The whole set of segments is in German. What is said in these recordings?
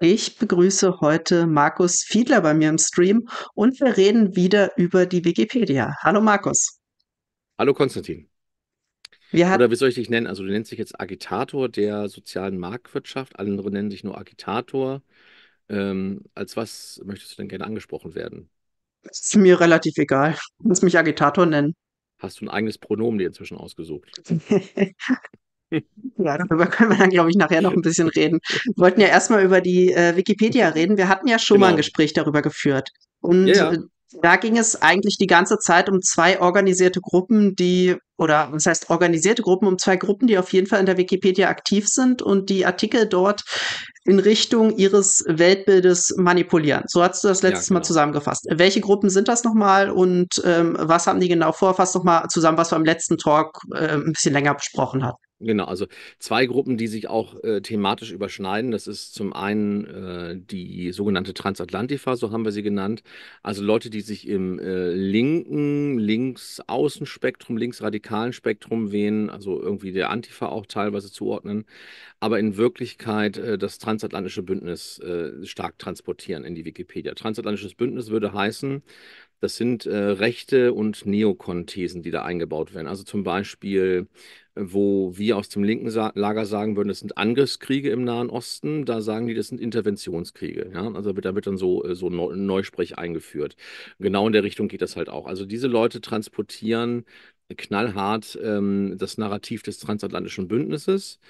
Ich begrüße heute Markus Fiedler bei mir im Stream und wir reden wieder über die Wikipedia. Hallo Markus. Hallo Konstantin. Oder wie soll ich dich nennen? Also du nennst dich jetzt Agitator der sozialen Marktwirtschaft, andere nennen dich nur Agitator. Ähm, als was möchtest du denn gerne angesprochen werden? Das Ist mir relativ egal. Du kannst mich Agitator nennen. Hast du ein eigenes Pronomen dir inzwischen ausgesucht? Ja, darüber können wir dann, glaube ich, nachher noch ein bisschen reden. Wir wollten ja erstmal über die äh, Wikipedia reden. Wir hatten ja schon genau. mal ein genau. Gespräch darüber geführt. Und ja, ja. Äh, da ging es eigentlich die ganze Zeit um zwei organisierte Gruppen, die oder was heißt organisierte Gruppen, um zwei Gruppen, die auf jeden Fall in der Wikipedia aktiv sind und die Artikel dort in Richtung ihres Weltbildes manipulieren. So hast du das letztes ja, genau. Mal zusammengefasst. Welche Gruppen sind das nochmal und ähm, was haben die genau vor? Fass nochmal zusammen, was wir im letzten Talk äh, ein bisschen länger besprochen hatten. Genau, also zwei Gruppen, die sich auch äh, thematisch überschneiden. Das ist zum einen äh, die sogenannte Transatlantifa, so haben wir sie genannt. Also Leute, die sich im äh, linken, Außenspektrum, linksradikalen radikalen Spektrum wählen, also irgendwie der Antifa auch teilweise zuordnen, aber in Wirklichkeit äh, das transatlantische Bündnis äh, stark transportieren in die Wikipedia. Transatlantisches Bündnis würde heißen, das sind äh, rechte und Neokon-Thesen, die da eingebaut werden. Also zum Beispiel, äh, wo wir aus dem linken Sa Lager sagen würden, das sind Angriffskriege im Nahen Osten, da sagen die, das sind Interventionskriege. Ja? Also da wird dann so, äh, so Neusprech eingeführt. Genau in der Richtung geht das halt auch. Also diese Leute transportieren knallhart ähm, das Narrativ des transatlantischen Bündnisses.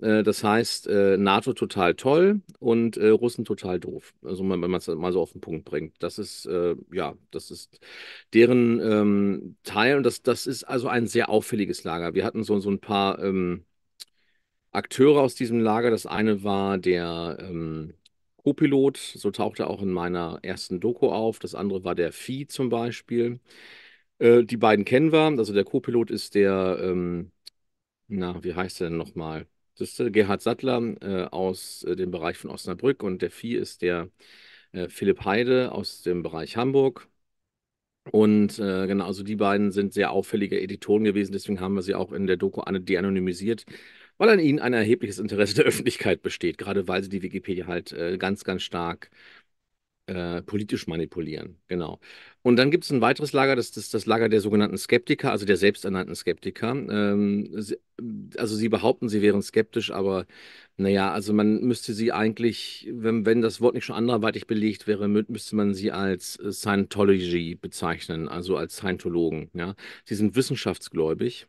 Äh, das heißt, äh, NATO total toll und äh, Russen total doof. Also wenn man es mal so auf den Punkt bringt. Das ist, ja, das ist deren ähm, Teil und das, das ist also ein sehr auffälliges Lager. Wir hatten so, so ein paar ähm, Akteure aus diesem Lager. Das eine war der ähm, Co-Pilot, so tauchte er auch in meiner ersten Doku auf. Das andere war der Vieh zum Beispiel. Äh, die beiden kennen wir. Also der Co-Pilot ist der, ähm, na, wie heißt er denn nochmal? Das ist äh, Gerhard Sattler äh, aus äh, dem Bereich von Osnabrück und der Vieh ist der Philipp Heide aus dem Bereich Hamburg. Und äh, genau, also die beiden sind sehr auffällige Editoren gewesen, deswegen haben wir sie auch in der Doku de-anonymisiert, weil an ihnen ein erhebliches Interesse der Öffentlichkeit besteht, gerade weil sie die Wikipedia halt äh, ganz, ganz stark äh, politisch manipulieren, genau. Und dann gibt es ein weiteres Lager, das ist das, das, Lager der sogenannten Skeptiker, also der selbsternannten Skeptiker. Ähm, sie, also sie behaupten, sie wären skeptisch, aber naja, also man müsste sie eigentlich, wenn, wenn das Wort nicht schon anderweitig belegt wäre, müsste man sie als Scientology bezeichnen, also als Scientologen. Ja? Sie sind wissenschaftsgläubig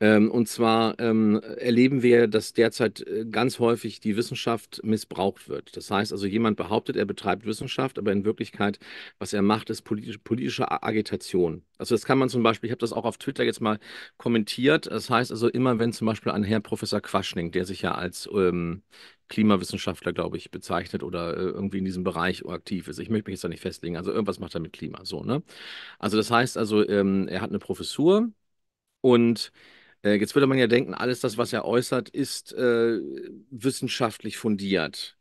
ähm, und zwar ähm, erleben wir, dass derzeit äh, ganz häufig die Wissenschaft missbraucht wird. Das heißt also, jemand behauptet, er betreibt Wissenschaft, aber in Wirklichkeit, was er macht, ist politisch, politische Agitation. Also das kann man zum Beispiel, ich habe das auch auf Twitter jetzt mal kommentiert. Das heißt also immer, wenn zum Beispiel ein Herr Professor Quaschning, der sich ja als ähm, Klimawissenschaftler, glaube ich, bezeichnet oder äh, irgendwie in diesem Bereich aktiv ist. Ich möchte mich jetzt da nicht festlegen. Also irgendwas macht er mit Klima, so ne? Also das heißt also, ähm, er hat eine Professur und äh, jetzt würde man ja denken, alles das, was er äußert, ist äh, wissenschaftlich fundiert.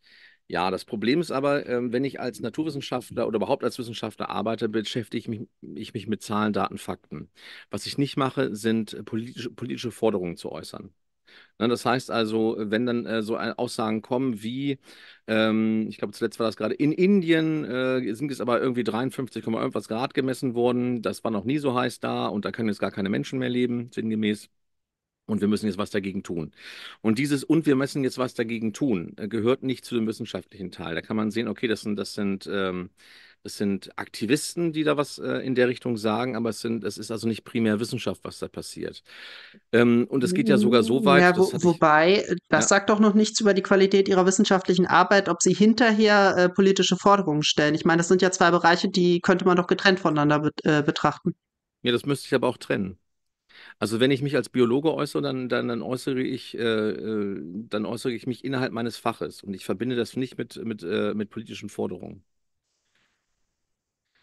Ja, das Problem ist aber, äh, wenn ich als Naturwissenschaftler oder überhaupt als Wissenschaftler arbeite, beschäftige ich mich, ich mich mit Zahlen, Daten, Fakten. Was ich nicht mache, sind politische, politische Forderungen zu äußern. Na, ne, das heißt also, wenn dann äh, so Aussagen kommen wie, ähm, ich glaube, zuletzt war das gerade in Indien, äh, sind es aber irgendwie 53, irgendwas Grad gemessen worden, das war noch nie so heiß da und da können jetzt gar keine Menschen mehr leben, sinngemäß. Und wir müssen jetzt was dagegen tun. Und dieses und wir müssen jetzt was dagegen tun äh, gehört nicht zu dem wissenschaftlichen Teil. Da kann man sehen, okay, das sind, das sind, ähm, das sind Aktivisten, die da was äh, in der Richtung sagen, aber es, sind, es ist also nicht primär Wissenschaft, was da passiert. Ähm, und es geht ja sogar so weit. Ja, wo, das wobei, ich, äh, das ja. sagt doch noch nichts über die Qualität ihrer wissenschaftlichen Arbeit, ob sie hinterher äh, politische Forderungen stellen. Ich meine, das sind ja zwei Bereiche, die könnte man doch getrennt voneinander be äh, betrachten. Ja, das müsste ich aber auch trennen. Also wenn ich mich als Biologe äußere, dann, dann, dann, äußere, ich, äh, äh, dann äußere ich mich innerhalb meines Faches und ich verbinde das nicht mit, mit, äh, mit politischen Forderungen.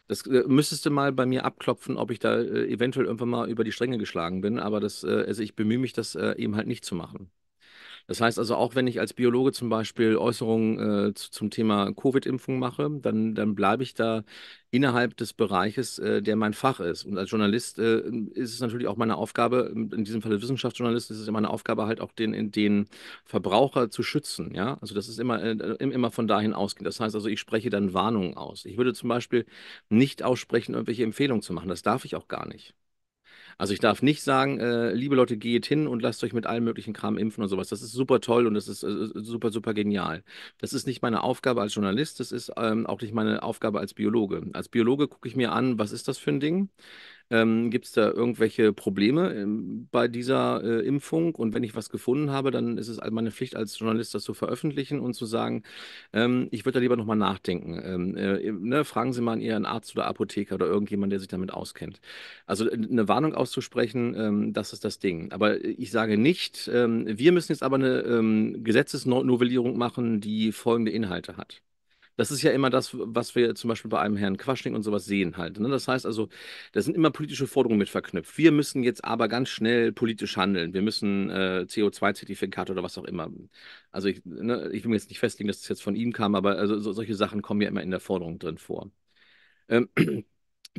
Das äh, müsstest du mal bei mir abklopfen, ob ich da äh, eventuell irgendwann mal über die Stränge geschlagen bin, aber das, äh, also ich bemühe mich, das eben halt nicht zu machen. Das heißt also, auch wenn ich als Biologe zum Beispiel Äußerungen äh, zu, zum Thema Covid-Impfung mache, dann, dann bleibe ich da innerhalb des Bereiches, äh, der mein Fach ist. Und als Journalist äh, ist es natürlich auch meine Aufgabe, in diesem Fall Wissenschaftsjournalist, ist es immer eine Aufgabe halt auch den, den Verbraucher zu schützen. Ja? Also das ist immer, äh, immer von dahin ausgehend. Das heißt also, ich spreche dann Warnungen aus. Ich würde zum Beispiel nicht aussprechen, irgendwelche Empfehlungen zu machen. Das darf ich auch gar nicht. Also ich darf nicht sagen, äh, liebe Leute, geht hin und lasst euch mit allem möglichen Kram impfen und sowas. Das ist super toll und das ist äh, äh, super, super genial. Das ist nicht meine Aufgabe als Journalist, das ist ähm, auch nicht meine Aufgabe als Biologe. Als Biologe gucke ich mir an, was ist das für ein Ding? Ähm, Gibt es da irgendwelche Probleme ähm, bei dieser äh, Impfung? Und wenn ich was gefunden habe, dann ist es meine Pflicht als Journalist, das zu veröffentlichen und zu sagen, ähm, ich würde da lieber nochmal nachdenken. Ähm, äh, ne, fragen Sie mal Ihren Arzt oder Apotheker oder irgendjemand, der sich damit auskennt. Also äh, eine Warnung auszusprechen, ähm, das ist das Ding. Aber äh, ich sage nicht, wir müssen jetzt aber eine Gesetzesnovellierung machen, die folgende Inhalte hat. Das ist ja immer das, was wir zum Beispiel bei einem Herrn Quaschning und sowas sehen halt. Ne? Das heißt also, da sind immer politische Forderungen mit verknüpft. Wir müssen jetzt aber ganz schnell politisch handeln. Wir müssen äh, CO2-Zertifikate oder was auch immer. Also ich, ne, ich will mir jetzt nicht festlegen, dass es das jetzt von ihm kam, aber also, so, solche Sachen kommen ja immer in der Forderung drin vor. Ähm,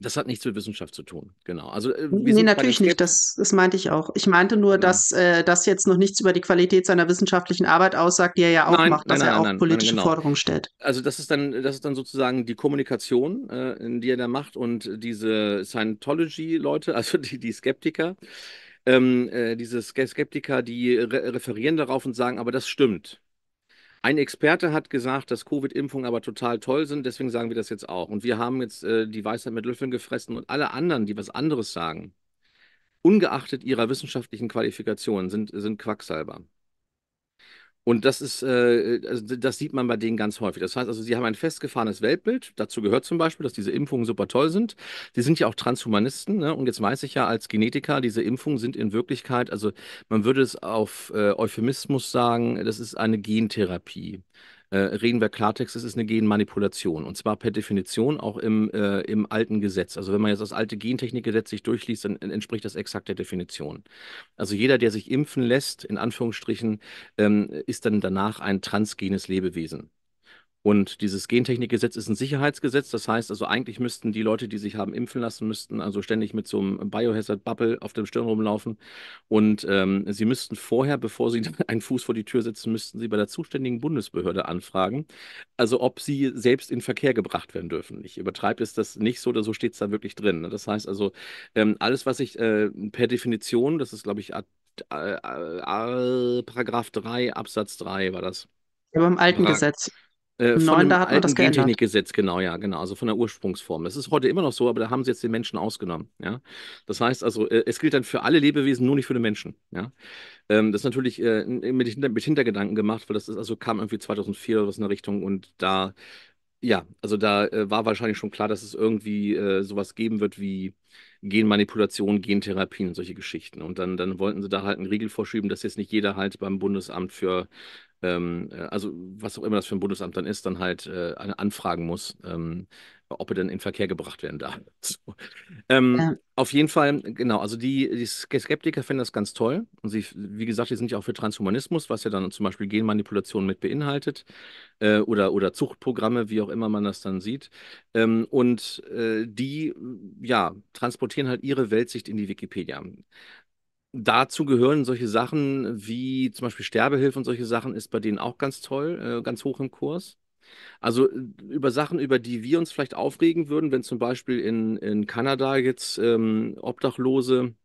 das hat nichts mit Wissenschaft zu tun, genau. Also, äh, nee, natürlich nicht, das, das meinte ich auch. Ich meinte nur, ja. Genau. dass äh, das jetzt noch nichts über die Qualität seiner wissenschaftlichen Arbeit aussagt, die er ja auch nein, macht, nein, dass nein, er auch politische genau. Forderungen stellt. Also das ist dann, das ist dann sozusagen die Kommunikation, äh, die er da macht und diese Scientology-Leute, also die, die Skeptiker, ähm, äh, diese Skeptiker, die re referieren darauf und sagen, aber das stimmt. Ein Experte hat gesagt, dass Covid-Impfungen aber total toll sind, deswegen sagen wir das jetzt auch. Und wir haben jetzt äh, die Weisheit mit Löffeln gefressen und alle anderen, die was anderes sagen, ungeachtet ihrer wissenschaftlichen Qualifikationen, sind, sind Quacksalber. Und das ist, äh, äh also, das sieht man bei denen ganz häufig. Das heißt also, sie haben ein festgefahrenes Weltbild. Dazu gehört zum Beispiel, dass diese Impfungen super toll sind. Sie sind ja auch Transhumanisten. Ne? Und jetzt weiß ich ja als Genetiker, diese Impfungen sind in Wirklichkeit, also man würde es auf äh, Euphemismus sagen, das ist eine Gentherapie äh, reden wir Klartext, es ist eine Genmanipulation. Und zwar per Definition auch im, äh, im alten Gesetz. Also wenn man jetzt das alte Gentechnikgesetz sich durchliest, dann entspricht das exakt der Definition. Also jeder, der sich impfen lässt, in Anführungsstrichen, ähm, ist dann danach ein transgenes Lebewesen. Und dieses Gentechnikgesetz ist ein Sicherheitsgesetz. Das heißt also, eigentlich müssten die Leute, die sich haben impfen lassen, müssten also ständig mit so einem Biohazard-Bubble auf dem Stirn rumlaufen. Und ähm, sie müssten vorher, bevor sie einen Fuß vor die Tür setzen, müssten sie bei der zuständigen Bundesbehörde anfragen, also ob sie selbst in Verkehr gebracht werden dürfen. Ich übertreibe es das nicht so, oder so steht es da wirklich drin. Ne? Das heißt also, ähm, alles, was ich äh, per Definition, das ist, glaube ich, Art, äh, äh, Paragraph 3, Absatz 3 war das. Aber im alten Gesetz. Äh, Nein, hat man das geändert. Gentechnikgesetz, genau, ja, genau. Also von der Ursprungsform. Das ist heute immer noch so, aber da haben sie jetzt den Menschen ausgenommen. Ja? Das heißt also, äh, es gilt dann für alle Lebewesen, nur nicht für den Menschen. Ja? Ähm, das ist natürlich äh, äh, mit, mit, Hintergedanken gemacht, weil das ist, also kam irgendwie 2004 oder was in der Richtung und da, ja, also da war wahrscheinlich schon klar, dass es irgendwie sowas geben wird wie Genmanipulation, Gentherapien und solche Geschichten. Und dann, dann wollten sie da halt einen Riegel vorschieben, dass jetzt nicht jeder halt beim Bundesamt für ähm, äh, also was auch immer das für ein Bundesamt dann ist, dann halt äh, eine anfragen muss, ähm, ob er denn in Verkehr gebracht werden darf. So. Ähm, ja. Auf jeden Fall, genau, also die, die Skeptiker finden das ganz toll. Und sie, wie gesagt, die sind ja auch für Transhumanismus, was ja dann zum Beispiel Genmanipulation mit beinhaltet äh, oder, oder Zuchtprogramme, wie auch immer man das dann sieht. Ähm, und äh, die, ja, transportieren halt ihre Weltsicht in die Wikipedia dazu gehören solche Sachen wie zum Beispiel Sterbehilfe und solche Sachen ist bei denen auch ganz toll, äh, ganz hoch im Kurs. Also äh, über Sachen, über die wir uns vielleicht aufregen würden, wenn zum Beispiel in, in Kanada jetzt ähm, Obdachlose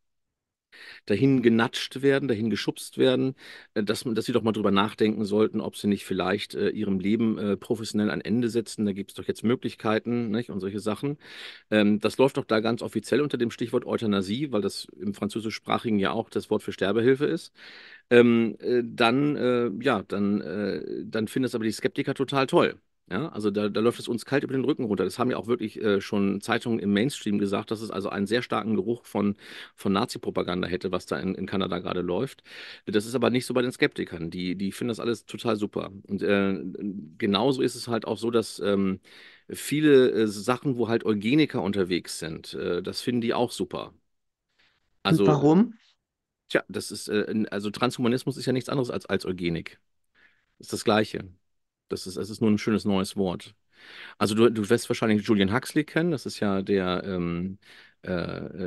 dahin genatscht werden, dahin geschubst werden, äh, dass, dass sie doch mal drüber nachdenken sollten, ob sie nicht vielleicht äh, ihrem Leben äh, professionell ein Ende setzen. Da gibt es doch jetzt Möglichkeiten nicht? und solche Sachen. Ähm, das läuft doch da ganz offiziell unter dem Stichwort Euthanasie, weil das im französischsprachigen ja auch das Wort für Sterbehilfe ist. Ähm, äh, dann, äh, ja, dann, äh, dann finden das aber die Skeptiker total toll. Ja, also da, da läuft es uns kalt über den Rücken runter. Das haben ja auch wirklich äh, schon Zeitungen im Mainstream gesagt, dass es also einen sehr starken Geruch von, von Nazi-Propaganda hätte, was da in, in Kanada gerade läuft. Das ist aber nicht so bei den Skeptikern. Die, die finden das alles total super. Und äh, genauso ist es halt auch so, dass ähm, viele äh, Sachen, wo halt Eugeniker unterwegs sind, äh, das finden die auch super. Also, warum? Tja, das ist, äh, also Transhumanismus ist ja nichts anderes als, als Eugenik. Ist das Gleiche. Das ist, es ist nur ein schönes neues Wort. Also du, du wirst wahrscheinlich Julian Huxley kennen, das ist ja der, ähm, äh,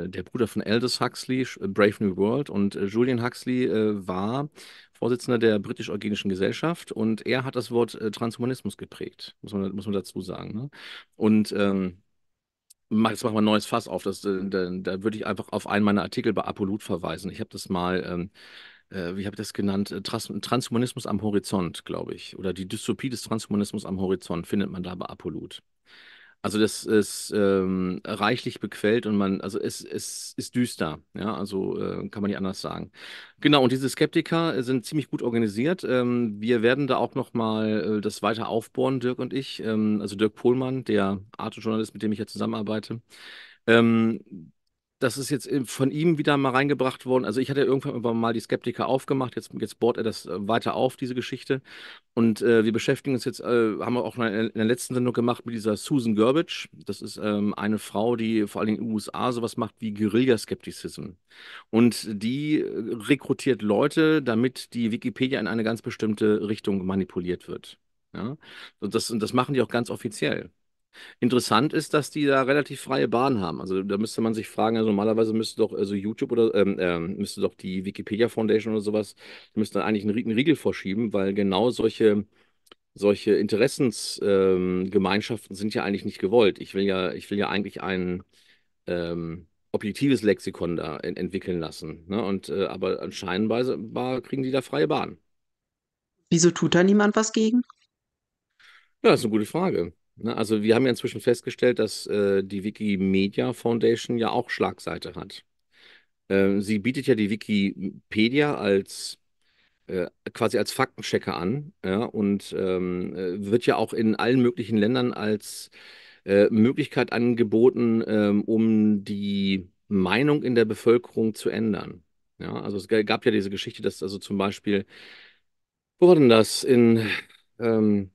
äh der Bruder von Aldous Huxley, äh, Brave New World. Und äh, Julian Huxley äh, war Vorsitzender der britisch-eugenischen Gesellschaft und er hat das Wort äh, Transhumanismus geprägt, muss man, muss man dazu sagen. Ne? Und ähm, Jetzt machen wir ein neues Fass auf. Das, da, da, würde ich einfach auf einen meiner Artikel bei Apolut verweisen. Ich habe das mal ähm, äh, wie habe ich das genannt, äh, Trans Transhumanismus am Horizont, glaube ich, oder die Dystopie des Transhumanismus am Horizont findet man da bei Apollut. Also das ist ähm, reichlich bequält und man, also es, es ist düster, ja, also äh, kann man nicht anders sagen. Genau, und diese Skeptiker sind ziemlich gut organisiert. Ähm, wir werden da auch nochmal äh, das weiter aufbohren, Dirk und ich. Ähm, also Dirk Pohlmann, der arte journalist mit dem ich ja zusammenarbeite. Ähm, das ist jetzt äh, von ihm wieder mal reingebracht worden. Also ich hatte ja irgendwann mal die Skeptiker aufgemacht, jetzt, jetzt bohrt er das äh, weiter auf, diese Geschichte. Und äh, wir beschäftigen uns jetzt, äh, haben wir auch in der letzten Sendung gemacht mit dieser Susan Gerbich. Das ist ähm, eine Frau, die vor allem in den USA sowas macht wie guerilla skepticism Und die äh, rekrutiert Leute, damit die Wikipedia in eine ganz bestimmte Richtung manipuliert wird. Ja? Und, das, und das machen die auch ganz offiziell. Interessant ist, dass die da relativ freie Bahn haben. Also da müsste man sich fragen, also normalerweise müsste doch also YouTube oder ähm, ähm müsste doch die Wikipedia Foundation oder sowas, müsste eigentlich einen, einen Riegel vorschieben, weil genau solche solche Interessensgemeinschaften ähm, sind ja eigentlich nicht gewollt. Ich will ja, ich will ja eigentlich ein ähm, objektives Lexikon da in, entwickeln lassen. Ne? Und äh, aber anscheinend kriegen die da freie Bahn. Wieso tut da niemand was gegen? Ja, das ist eine gute Frage. Ne, also wir haben ja inzwischen festgestellt, dass äh, die Wikimedia Foundation ja auch Schlagseite hat. Äh, sie bietet ja die Wikipedia als äh, quasi als Faktenchecker an ja? und ähm, äh, wird ja auch in allen möglichen Ländern als äh, Möglichkeit angeboten, ähm, um die Meinung in der Bevölkerung zu ändern. Ja, also es gab ja diese Geschichte, dass also zum Beispiel, wo war denn das? In ähm,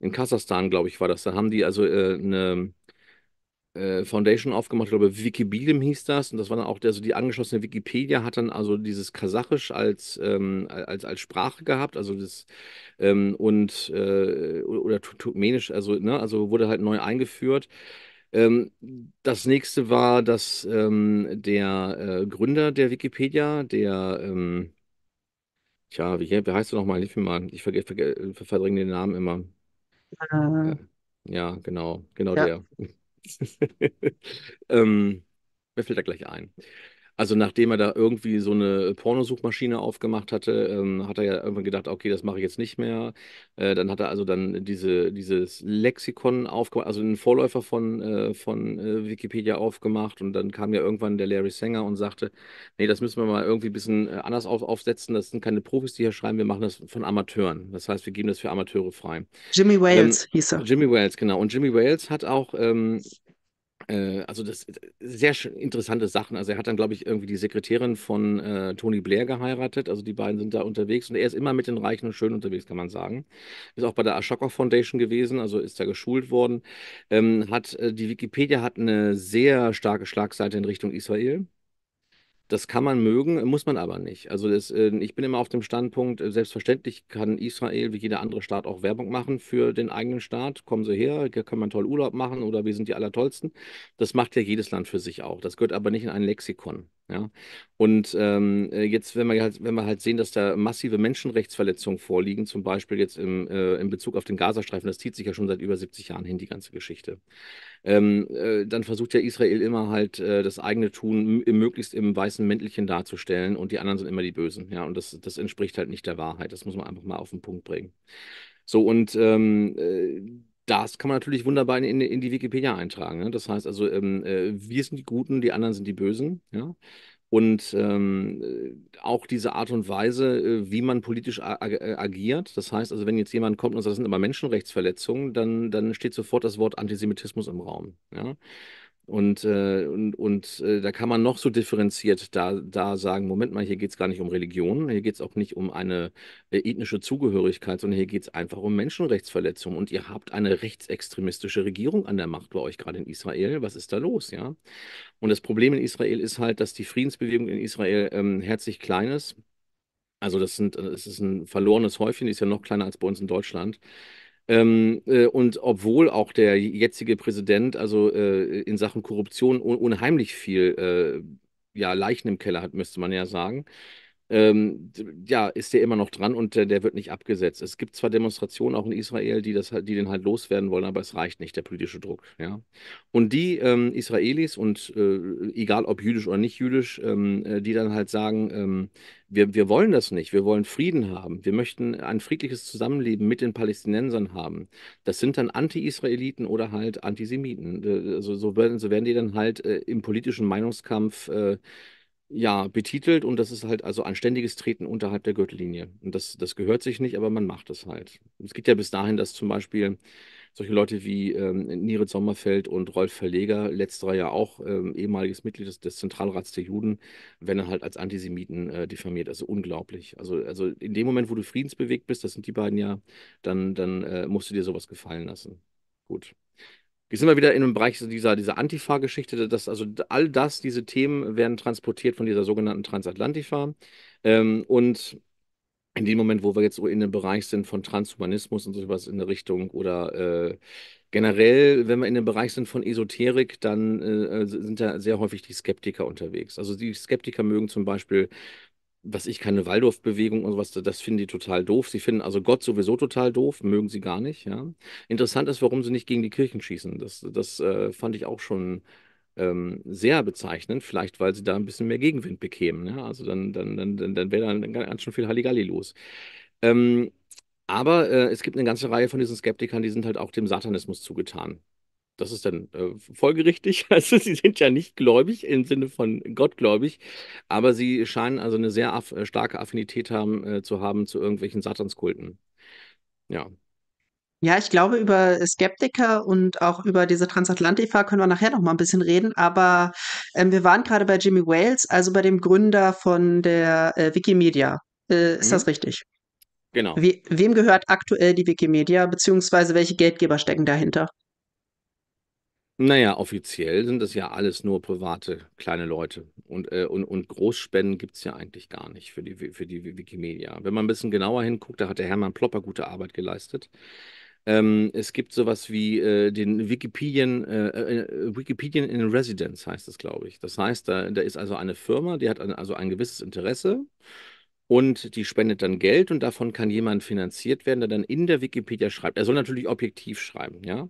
in Kasachstan, glaube ich, war das. Da haben die also äh, eine äh, Foundation aufgemacht, ich glaube, Wikibilium hieß das. Und das war dann auch, der, also die angeschlossene Wikipedia hat dann also dieses Kasachisch als, ähm, als, als Sprache gehabt, also das ähm, und äh, oder Turkmenisch, also, ne, also wurde halt neu eingeführt. Ähm, das nächste war, dass ähm, der äh, Gründer der Wikipedia, der ähm, Tja, wie, wie heißt du nochmal? Hilf Ich verge, verdränge den Namen immer. Äh, ähm, ja, genau, genau ja. der. ähm, mir fällt da gleich ein. Also nachdem er da irgendwie so eine Pornosuchmaschine aufgemacht hatte, ähm, hat er ja irgendwann gedacht, okay, das mache ich jetzt nicht mehr. Äh, dann hat er also dann diese, dieses Lexikon aufgemacht, also einen Vorläufer von, äh, von äh, Wikipedia aufgemacht und dann kam ja irgendwann der Larry Sanger und sagte, nee, das müssen wir mal irgendwie ein bisschen äh, anders auf, aufsetzen, das sind keine Profis, die hier schreiben, wir machen das von Amateuren. Das heißt, wir geben das für Amateure frei. Jimmy ähm, Wales ähm, hieß er. Jimmy Wales, genau. Und Jimmy Wales hat auch ähm, äh, also das äh, sehr interessante Sachen. Also er hat dann, glaube ich, irgendwie die Sekretärin von äh, Tony Blair geheiratet. Also die beiden sind da unterwegs und er ist immer mit den Reichen und Schönen unterwegs, kann man sagen. Ist auch bei der Ashoka Foundation gewesen, also ist da geschult worden. Ähm, hat, äh, die Wikipedia hat eine sehr starke Schlagseite in Richtung Israel. Das kann man mögen, muss man aber nicht. Also das, äh, ich bin immer auf dem Standpunkt, äh, selbstverständlich kann Israel wie jeder andere Staat auch Werbung machen für den eigenen Staat. Kommen Sie her, hier kann man toll Urlaub machen oder wir sind die Allertollsten. Das macht ja jedes Land für sich auch. Das gehört aber nicht in ein Lexikon. Ja? Und ähm, äh, jetzt, wenn wir, halt, wenn wir halt sehen, dass da massive Menschenrechtsverletzungen vorliegen, zum Beispiel jetzt im, äh, in Bezug auf den Gazastreifen, das zieht sich ja schon seit über 70 Jahren hin, die ganze Geschichte ähm, äh, dann versucht ja Israel immer halt äh, das eigene Tun möglichst im weißen Mäntelchen darzustellen und die anderen sind immer die Bösen. Ja, und das, das entspricht halt nicht der Wahrheit. Das muss man einfach mal auf den Punkt bringen. So, und ähm, äh, das kann man natürlich wunderbar in, in die Wikipedia eintragen. Ne? Das heißt also, ähm, äh, wir sind die Guten, die anderen sind die Bösen. Ja? Und ähm, äh, auch diese Art und Weise, äh, wie man politisch ag äh, agiert. Das heißt, also wenn jetzt jemand kommt und sagt, das sind immer Menschenrechtsverletzungen, dann, dann steht sofort das Wort Antisemitismus im Raum. Ja? Äh, und, und, und äh, da kann man noch so differenziert da, da sagen, Moment mal, hier geht es gar nicht um Religion, hier geht es auch nicht um eine äh, ethnische Zugehörigkeit, sondern hier geht es einfach um Menschenrechtsverletzungen. Und ihr habt eine rechtsextremistische Regierung an der Macht bei euch gerade in Israel. Was ist da los, ja? Und das Problem in Israel ist halt, dass die Friedensbewegung in Israel ähm, herzlich klein ist. Also das, sind, das ist ein verlorenes Häufchen, die ist ja noch kleiner als bei uns in Deutschland. Ähm, äh, und obwohl auch der jetzige Präsident also äh, in Sachen Korruption un unheimlich viel äh, ja, Leichen im Keller hat, müsste man ja sagen, ähm, ja, ist der immer noch dran und äh, der wird nicht abgesetzt. Es gibt zwar Demonstrationen auch in Israel, die, das, halt, die den halt loswerden wollen, aber es reicht nicht, der politische Druck. Ja? Und die ähm, Israelis und äh, egal ob jüdisch oder nicht jüdisch, ähm, äh, die dann halt sagen, ähm, wir, wir wollen das nicht, wir wollen Frieden haben, wir möchten ein friedliches Zusammenleben mit den Palästinensern haben. Das sind dann Anti-Israeliten oder halt Antisemiten. Äh, also so werden, so werden die dann halt äh, im politischen Meinungskampf äh, ja, betitelt und das ist halt also ein ständiges Treten unterhalb der Gürtellinie. Und das, das gehört sich nicht, aber man macht es halt. Es geht ja bis dahin, dass zum Beispiel solche Leute wie ähm, Nirit Sommerfeld und Rolf Verleger, letzterer ja auch ähm, ehemaliges Mitglied des, des, Zentralrats der Juden, werden halt als Antisemiten äh, diffamiert. Also unglaublich. Also, also in dem Moment, wo du friedensbewegt bist, das sind die beiden ja, dann, dann äh, musst du dir sowas gefallen lassen. Gut. Jetzt sind wir wieder in einem Bereich dieser, dieser Antifa-Geschichte, dass also all das, diese Themen werden transportiert von dieser sogenannten Transatlantifa. Ähm, und in dem Moment, wo wir jetzt in dem Bereich sind von Transhumanismus und sowas in der Richtung oder äh, generell, wenn wir in dem Bereich sind von Esoterik, dann äh, äh sind da sehr häufig die Skeptiker unterwegs. Also die Skeptiker mögen zum Beispiel was ich keine Waldorfbewegung und sowas, das finden die total doof. Sie finden also Gott sowieso total doof, mögen sie gar nicht. Ja? Interessant ist, warum sie nicht gegen die Kirchen schießen. Das, das äh, fand ich auch schon ähm, sehr bezeichnend, vielleicht weil sie da ein bisschen mehr Gegenwind bekämen. Ja? Also dann, dann, dann, dann, dann wäre dann ganz schön viel Halligalli los. Ähm, aber äh, es gibt eine ganze Reihe von diesen Skeptikern, die sind halt auch dem Satanismus zugetan das ist dann äh, folgerichtig. Also sie sind ja nicht gläubig im Sinne von gottgläubig, aber sie scheinen also eine sehr aff äh, starke Affinität haben, äh, zu haben zu irgendwelchen Satanskulten. Ja. Ja, ich glaube, über Skeptiker und auch über diese Transatlantifa können wir nachher noch mal ein bisschen reden. Aber ähm, wir waren gerade bei Jimmy Wales, also bei dem Gründer von der äh, Wikimedia. Äh, ist mhm. das richtig? Genau. We wem gehört aktuell die Wikimedia, beziehungsweise welche Geldgeber stecken dahinter? Naja, offiziell sind das ja alles nur private kleine Leute. Und, äh, und, und Großspenden gibt es ja eigentlich gar nicht für die, für die Wikimedia. Wenn man ein bisschen genauer hinguckt, da hat der Hermann Plopper gute Arbeit geleistet. Ähm, es gibt sowas wie äh, den Wikipedian, äh, äh Wikipedian in Residence heißt es, glaube ich. Das heißt, da, da ist also eine Firma, die hat ein, also ein gewisses Interesse und die spendet dann Geld und davon kann jemand finanziert werden, der dann in der Wikipedia schreibt. Er soll natürlich objektiv schreiben, ja.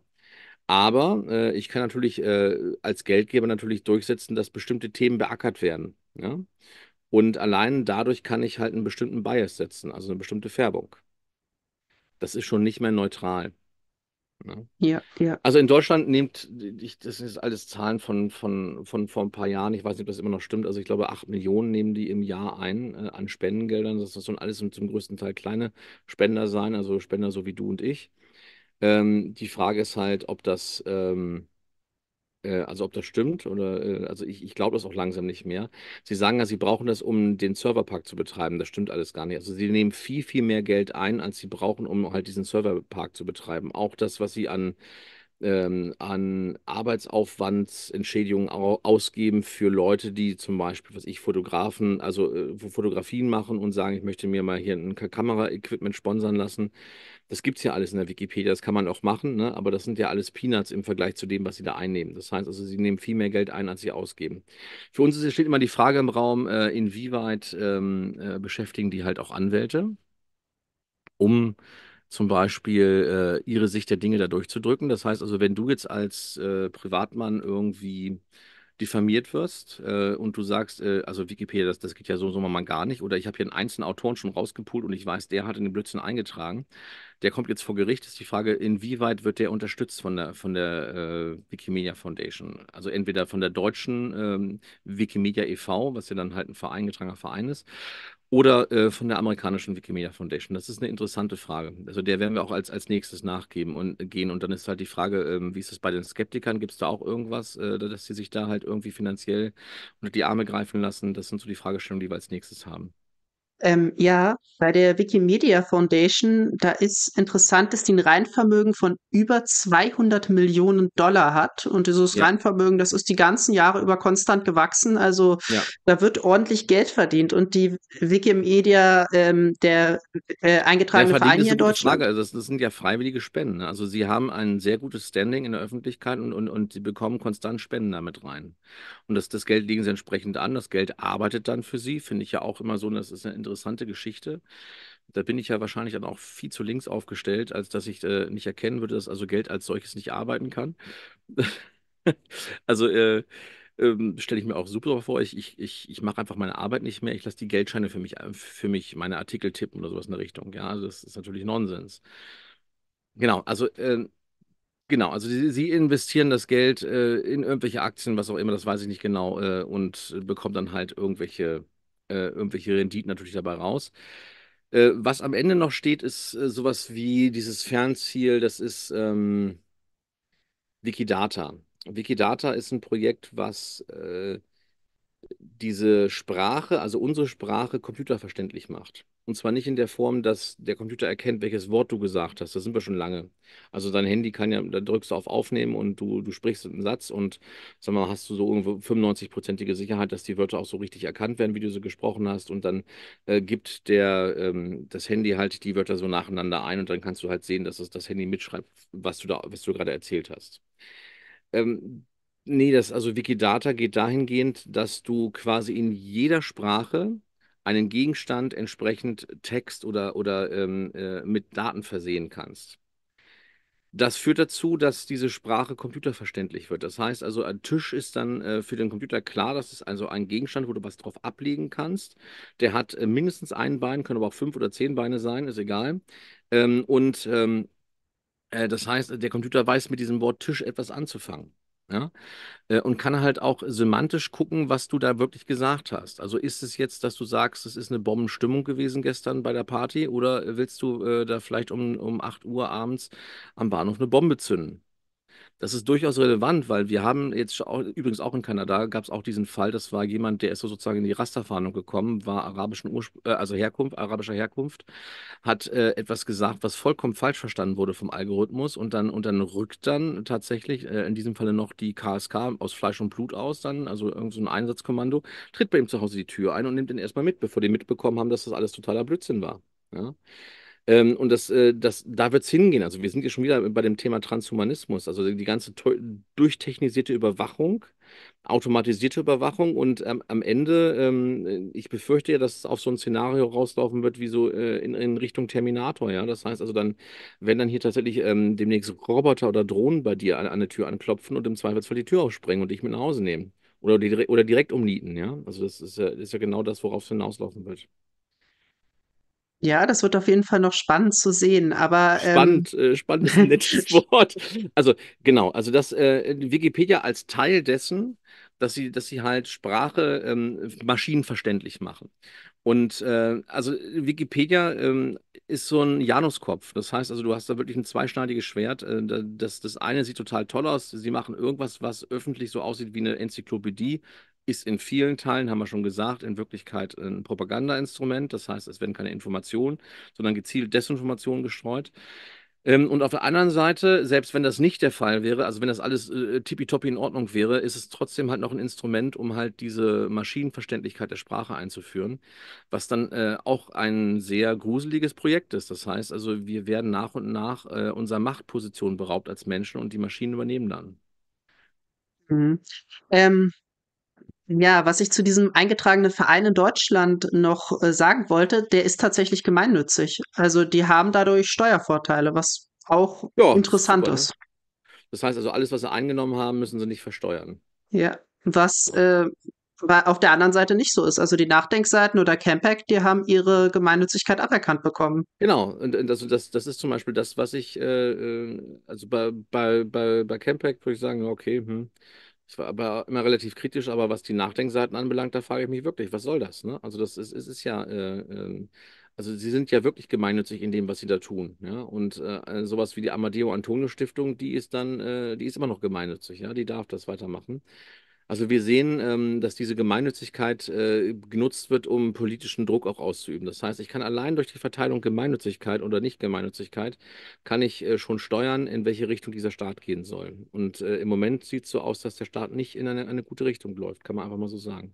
Aber äh, ich kann natürlich äh, als Geldgeber natürlich durchsetzen, dass bestimmte Themen beackert werden. Ja? Und allein dadurch kann ich halt einen bestimmten Bias setzen, also eine bestimmte Färbung. Das ist schon nicht mehr neutral. Ne? Ja, ja. Also in Deutschland nimmt, ich, das ist alles Zahlen von, von, von vor ein paar Jahren, ich weiß nicht, ob das immer noch stimmt, also ich glaube, acht Millionen nehmen die im Jahr ein äh, an Spendengeldern. Das sollen alles zum größten Teil kleine Spender sein, also Spender so wie du und ich. Ähm, die Frage ist halt, ob das, ähm, äh, also ob das stimmt oder, äh, also ich, ich glaube das auch langsam nicht mehr. Sie sagen ja, sie brauchen das, um den Serverpark zu betreiben. Das stimmt alles gar nicht. Also sie nehmen viel, viel mehr Geld ein, als sie brauchen, um halt diesen Serverpark zu betreiben. Auch das, was sie an ähm, an Arbeitsaufwandsentschädigungen ausgeben für Leute, die zum Beispiel, was ich, Fotografen, also äh, Fotografien machen und sagen, ich möchte mir mal hier ein Kameraequipment sponsern lassen das gibt es ja alles in der Wikipedia, das kann man auch machen, ne? aber das sind ja alles Peanuts im Vergleich zu dem, was sie da einnehmen. Das heißt also, sie nehmen viel mehr Geld ein, als sie ausgeben. Für uns ist, steht immer die Frage im Raum, äh, inwieweit ähm, äh, beschäftigen die halt auch Anwälte, um zum Beispiel äh, ihre Sicht der Dinge da durchzudrücken. Das heißt also, wenn du jetzt als äh, Privatmann irgendwie diffamiert wirst äh, und du sagst, äh, also Wikipedia, das, das geht ja so, so mal gar nicht, oder ich habe hier einen einzelnen Autoren schon rausgepult und ich weiß, der hat in den Blödsinn eingetragen, der kommt jetzt vor Gericht, ist die Frage, inwieweit wird der unterstützt von der, von der äh, Wikimedia Foundation? Also entweder von der deutschen ähm, Wikimedia e.V., was ja dann halt ein vereingetragener Verein ist, oder äh, von der amerikanischen Wikimedia Foundation? Das ist eine interessante Frage. Also der werden wir auch als, als nächstes nachgeben und gehen. Und dann ist halt die Frage, äh, wie ist es bei den Skeptikern? Gibt es da auch irgendwas, äh, dass sie sich da halt irgendwie finanziell unter die Arme greifen lassen? Das sind so die Fragestellungen, die wir als nächstes haben. Ähm, ja, bei der Wikimedia Foundation, da ist interessant, dass die ein Reinvermögen von über 200 Millionen Dollar hat. Und dieses ja. Reinvermögen, das ist die ganzen Jahre über konstant gewachsen. Also ja. da wird ordentlich Geld verdient. Und die Wikimedia, ähm, der äh, eingetragene Verein hier in Deutschland. Frage. Also das, das, sind ja freiwillige Spenden. Also sie haben ein sehr gutes Standing in der Öffentlichkeit und, und, und sie bekommen konstant Spenden damit rein. Und das, das Geld legen sie entsprechend an. Das Geld arbeitet dann für sie. Finde ich ja auch immer so, das ist eine interessante Geschichte. Da bin ich ja wahrscheinlich dann auch viel zu links aufgestellt, als dass ich äh, nicht erkennen würde, dass also Geld als solches nicht arbeiten kann. also äh, ähm, stelle ich mir auch super vor. Ich, ich, ich, ich mache einfach meine Arbeit nicht mehr. Ich lasse die Geldscheine für mich, äh, für mich meine Artikel tippen oder sowas in der Richtung. Ja, also das ist natürlich Nonsens. Genau, also äh, Genau, also sie, sie investieren das Geld äh, in irgendwelche Aktien, was auch immer, das weiß ich nicht genau, äh, und bekommen dann halt irgendwelche, äh, irgendwelche Renditen natürlich dabei raus. Äh, was am Ende noch steht, ist äh, sowas wie dieses Fernziel, das ist ähm, Wikidata. Wikidata ist ein Projekt, was äh, diese Sprache, also unsere Sprache, computerverständlich macht. Und zwar nicht in der Form, dass der Computer erkennt, welches Wort du gesagt hast. Das sind wir schon lange. Also dein Handy kann ja, da drückst du auf Aufnehmen und du, du sprichst einen Satz und sag mal, hast du so irgendwo 95-prozentige Sicherheit, dass die Wörter auch so richtig erkannt werden, wie du sie gesprochen hast. Und dann äh, gibt der, ähm, das Handy halt die Wörter so nacheinander ein und dann kannst du halt sehen, dass das, das Handy mitschreibt, was du da, was du gerade erzählt hast. Ähm, Nee, das, also Wikidata geht dahingehend, dass du quasi in jeder Sprache einen Gegenstand entsprechend Text oder, oder ähm, äh, mit Daten versehen kannst. Das führt dazu, dass diese Sprache computerverständlich wird. Das heißt also, ein Tisch ist dann äh, für den Computer klar, das ist also ein Gegenstand, wo du was drauf ablegen kannst. Der hat äh, mindestens ein Bein, können aber auch fünf oder zehn Beine sein, ist egal. Ähm, und ähm, äh, das heißt, der Computer weiß mit diesem Wort Tisch etwas anzufangen. Ja? Äh, und kann halt auch semantisch gucken, was du da wirklich gesagt hast. Also ist es jetzt, dass du sagst, es ist eine Bombenstimmung gewesen gestern bei der Party oder willst du äh, da vielleicht um, um 8 Uhr abends am Bahnhof eine Bombe zünden? Das ist durchaus relevant, weil wir haben jetzt auch, übrigens auch in Kanada gab es auch diesen Fall, das war jemand, der ist so sozusagen in die Rasterfahndung gekommen, war arabischen Urspr äh, also Herkunft, arabischer Herkunft, hat äh, etwas gesagt, was vollkommen falsch verstanden wurde vom Algorithmus und dann und dann rückt dann tatsächlich äh, in diesem Falle noch die KSK aus Fleisch und Blut aus, dann also irgendein so Einsatzkommando, tritt bei ihm zu Hause die Tür ein und nimmt ihn erstmal mit, bevor die mitbekommen haben, dass das alles totaler Blödsinn war. Ja? Ähm, und das, äh, das, da wird es hingehen. Also wir sind hier schon wieder bei dem Thema Transhumanismus. Also die ganze durchtechnisierte Überwachung, automatisierte Überwachung und ähm, am Ende, ähm, ich befürchte ja, dass es auf so ein Szenario rauslaufen wird, wie so äh, in, in, Richtung Terminator, ja. Das heißt also dann, wenn dann hier tatsächlich ähm, demnächst Roboter oder Drohnen bei dir an, eine Tür anklopfen und im Zweifelsfall die Tür aufspringen und dich mit nach Hause nehmen. Oder, die, oder direkt umnieten, ja. Also das ist ist ja genau das, worauf es hinauslaufen wird. Ja, das wird auf jeden Fall noch spannend zu sehen, aber. Ähm, spannend, ähm, äh, spannend ist ein nettes Wort. Also, genau, also das äh, Wikipedia als Teil dessen, dass sie, dass sie halt Sprache ähm, maschinenverständlich machen. Und äh, also Wikipedia ähm, ist so ein Januskopf. Das heißt also, du hast da wirklich ein zweischneidiges Schwert. Äh, das, das eine sieht total toll aus. Sie machen irgendwas, was öffentlich so aussieht wie eine Enzyklopädie ist in vielen Teilen, haben wir schon gesagt, in Wirklichkeit äh, ein Propagandainstrument. Das heißt, es werden keine Informationen, sondern gezielt Desinformationen gestreut. Ähm, und auf der anderen Seite, selbst wenn das nicht der Fall wäre, also wenn das alles äh, tippitoppi in Ordnung wäre, ist es trotzdem halt noch ein Instrument, um halt diese Maschinenverständlichkeit der Sprache einzuführen, was dann äh, auch ein sehr gruseliges Projekt ist. Das heißt also, wir werden nach und nach äh, unserer Machtposition beraubt als Menschen und die Maschinen übernehmen dann. Mhm. Ähm, ja, was ich zu diesem eingetragenen Verein in Deutschland noch äh, sagen wollte, der ist tatsächlich gemeinnützig. Also die haben dadurch Steuervorteile, was auch ja, interessant super. ist. Das heißt also, alles, was sie eingenommen haben, müssen sie nicht versteuern. Ja, was äh, auf der anderen Seite nicht so ist. Also die Nachdenkseiten oder Campact, die haben ihre Gemeinnützigkeit aberkannt bekommen. Genau, und, und also das, das ist zum Beispiel das, was ich, äh, äh, also bei, bei, bei, bei Campact würde ich sagen, okay, hm ich war aber immer relativ kritisch, aber was die Nachdenkseiten anbelangt, da frage ich mich wirklich, was soll das? Ne? Also das ist, es ist ja, äh, äh, also sie sind ja wirklich gemeinnützig in dem, was sie da tun. Ja? Und äh, äh sowas wie die Amadeo Antonio Stiftung, die ist dann, äh, die ist immer noch gemeinnützig, ja, die darf das weitermachen. Also wir sehen, ähm, dass diese Gemeinnützigkeit äh, genutzt wird, um politischen Druck auch auszuüben. Das heißt, ich kann allein durch die Verteilung Gemeinnützigkeit oder Nicht-Gemeinnützigkeit, kann ich äh, schon steuern, in welche Richtung dieser Staat gehen soll. Und äh, im Moment sieht es so aus, dass der Staat nicht in eine, eine gute Richtung läuft, kann man einfach mal so sagen.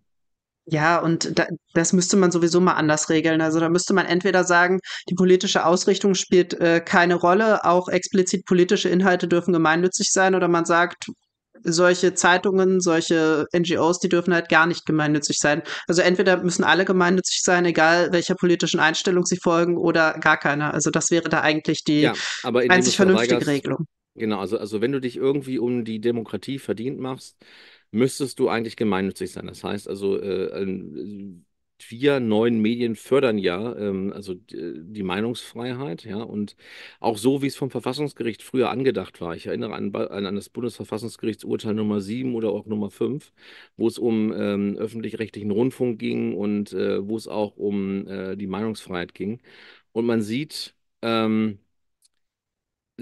Ja, und da, das müsste man sowieso mal anders regeln. Also da müsste man entweder sagen, die politische Ausrichtung spielt äh, keine Rolle, auch explizit politische Inhalte dürfen gemeinnützig sein, oder man sagt, solche Zeitungen, solche NGOs, die dürfen halt gar nicht gemeinnützig sein. Also entweder müssen alle gemeinnützig sein, egal welcher politischen Einstellung sie folgen, oder gar keiner. Also das wäre da eigentlich die ja, einzig vernünftige Regelung. Genau, also, also wenn du dich irgendwie um die Demokratie verdient machst, müsstest du eigentlich gemeinnützig sein. Das heißt also, äh, wir neuen Medien fördern ja, ähm, also äh, die Meinungsfreiheit, ja, und auch so, wie es vom Verfassungsgericht früher angedacht war. Ich erinnere an, an das Bundesverfassungsgerichtsurteil Nummer 7 oder auch Nummer 5, wo es um ähm, öffentlich-rechtlichen Rundfunk ging und äh, wo es auch um äh, die Meinungsfreiheit ging. Und man sieht, ähm,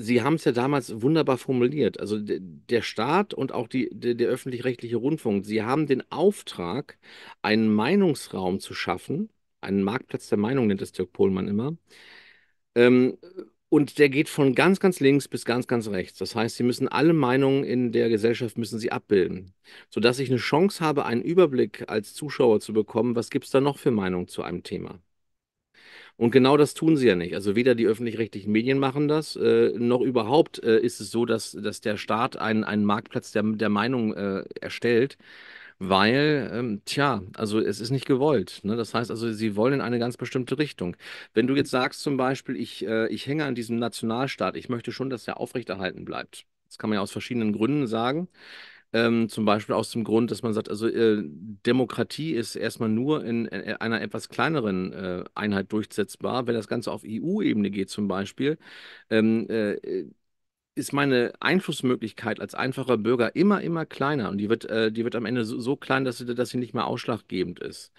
Sie haben es ja damals wunderbar formuliert. Also der Staat und auch die, der, der öffentlich-rechtliche Rundfunk, sie haben den Auftrag, einen Meinungsraum zu schaffen, einen Marktplatz der Meinung nennt es Dirk Pohlmann immer. Ähm, und der geht von ganz, ganz links bis ganz, ganz rechts. Das heißt, Sie müssen alle Meinungen in der Gesellschaft müssen Sie abbilden, sodass ich eine Chance habe, einen Überblick als Zuschauer zu bekommen, was gibt es da noch für Meinungen zu einem Thema. Und genau das tun sie ja nicht. Also weder die öffentlich-rechtlichen Medien machen das, äh, noch überhaupt äh, ist es so, dass, dass der Staat einen, einen Marktplatz der, der Meinung äh, erstellt, weil, ähm, tja, also es ist nicht gewollt. Ne? Das heißt also, sie wollen in eine ganz bestimmte Richtung. Wenn du jetzt sagst zum Beispiel, ich, äh, ich hänge an diesem Nationalstaat, ich möchte schon, dass er aufrechterhalten bleibt. Das kann man ja aus verschiedenen Gründen sagen. Ähm, zum Beispiel aus dem Grund, dass man sagt, also äh, Demokratie ist erstmal nur in, in äh, einer etwas kleineren äh, Einheit durchsetzbar. Wenn das Ganze auf EU-Ebene geht zum Beispiel, ähm, äh, äh, ist meine Einflussmöglichkeit als einfacher Bürger immer, immer kleiner und die wird, äh, die wird am Ende so, so klein, dass sie, dass sie nicht mehr ausschlaggebend ist.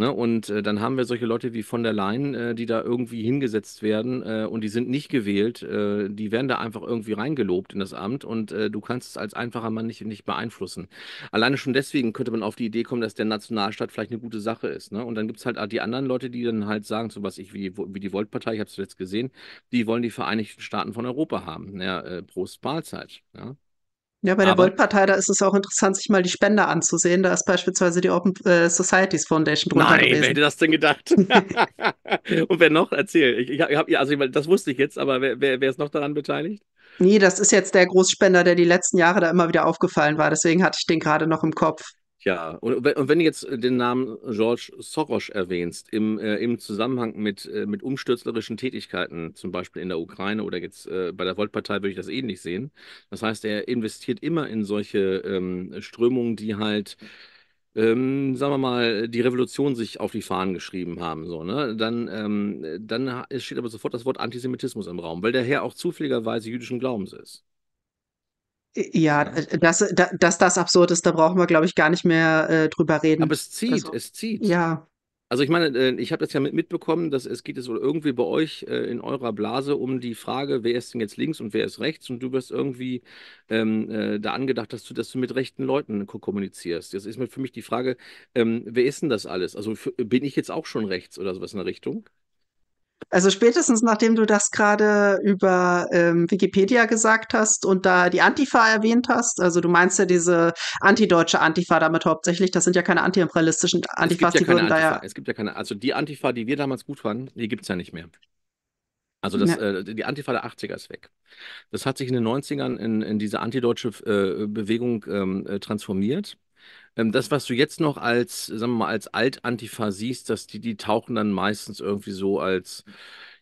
Ne? Und äh, dann haben wir solche Leute wie von der Leyen, äh, die da irgendwie hingesetzt werden äh, und die sind nicht gewählt. Äh, die werden da einfach irgendwie reingelobt in das Amt und äh, du kannst es als einfacher Mann nicht, nicht beeinflussen. Alleine schon deswegen könnte man auf die Idee kommen, dass der Nationalstaat vielleicht eine gute Sache ist. Ne? Und dann gibt es halt die anderen Leute, die dann halt sagen, so was ich wie, wie die Volt-Partei, ich habe es zuletzt gesehen, die wollen die Vereinigten Staaten von Europa haben. Ja, äh, Prost Mahlzeit. Ja? Ja, bei der Volt-Partei, da ist es auch interessant, sich mal die Spender anzusehen. Da ist beispielsweise die Open äh, Societies Foundation drunter Nein, gewesen. wer hätte das denn gedacht? Und wer noch? Erzähl. Ich, ich hab, also ich, das wusste ich jetzt, aber wer, wer, wer ist noch daran beteiligt? Nee, das ist jetzt der Großspender, der die letzten Jahre da immer wieder aufgefallen war. Deswegen hatte ich den gerade noch im Kopf. Ja, und, wenn- und wenn du jetzt äh, den Namen George Soros erwähnst, im, äh, im Zusammenhang mit, äh, mit umstürzlerischen Tätigkeiten, zum Beispiel in der Ukraine oder jetzt äh, bei der Volt-Partei, würde ich das ähnlich eh sehen. Das heißt, er investiert immer in solche ähm, Strömungen, die halt, ähm, sagen wir mal, die Revolution sich auf die Fahnen geschrieben haben. So, ne? Dann, ähm, dann steht aber sofort das Wort Antisemitismus im Raum, weil der Herr auch zufälligerweise jüdischen Glaubens ist. Äh, ja, äh, dass, äh, dass das absurd ist, da brauchen wir, glaube ich, gar nicht mehr äh, drüber reden. Aber es zieht, also, es zieht. Ja. Also ich meine, ich habe das ja mitbekommen, dass es geht es irgendwie bei euch in eurer Blase um die Frage, wer ist denn jetzt links und wer ist rechts und du wirst irgendwie ähm, da angedacht, dass du, dass du mit rechten Leuten kommunizierst. Jetzt ist mir für mich die Frage, ähm, wer ist denn das alles? Also für, bin ich jetzt auch schon rechts oder sowas in der Richtung? Also spätestens nachdem du das gerade über ähm, Wikipedia gesagt hast und da die Antifa erwähnt hast, also du meinst ja diese antideutsche Antifa damit hauptsächlich, das sind ja keine antiimperialistischen Antifas, ja die würden Antifa. da ja... Es gibt ja keine, also die Antifa, die wir damals gut fanden, die gibt es ja nicht mehr. Also das, äh, die Antifa der 80er ist weg. Das hat sich in den 90ern in, in diese antideutsche äh, Bewegung ähm, äh, transformiert. Ähm, das, was du jetzt noch als, sagen wir mal, als Alt-Antifa siehst, dass die, die tauchen dann meistens irgendwie so als,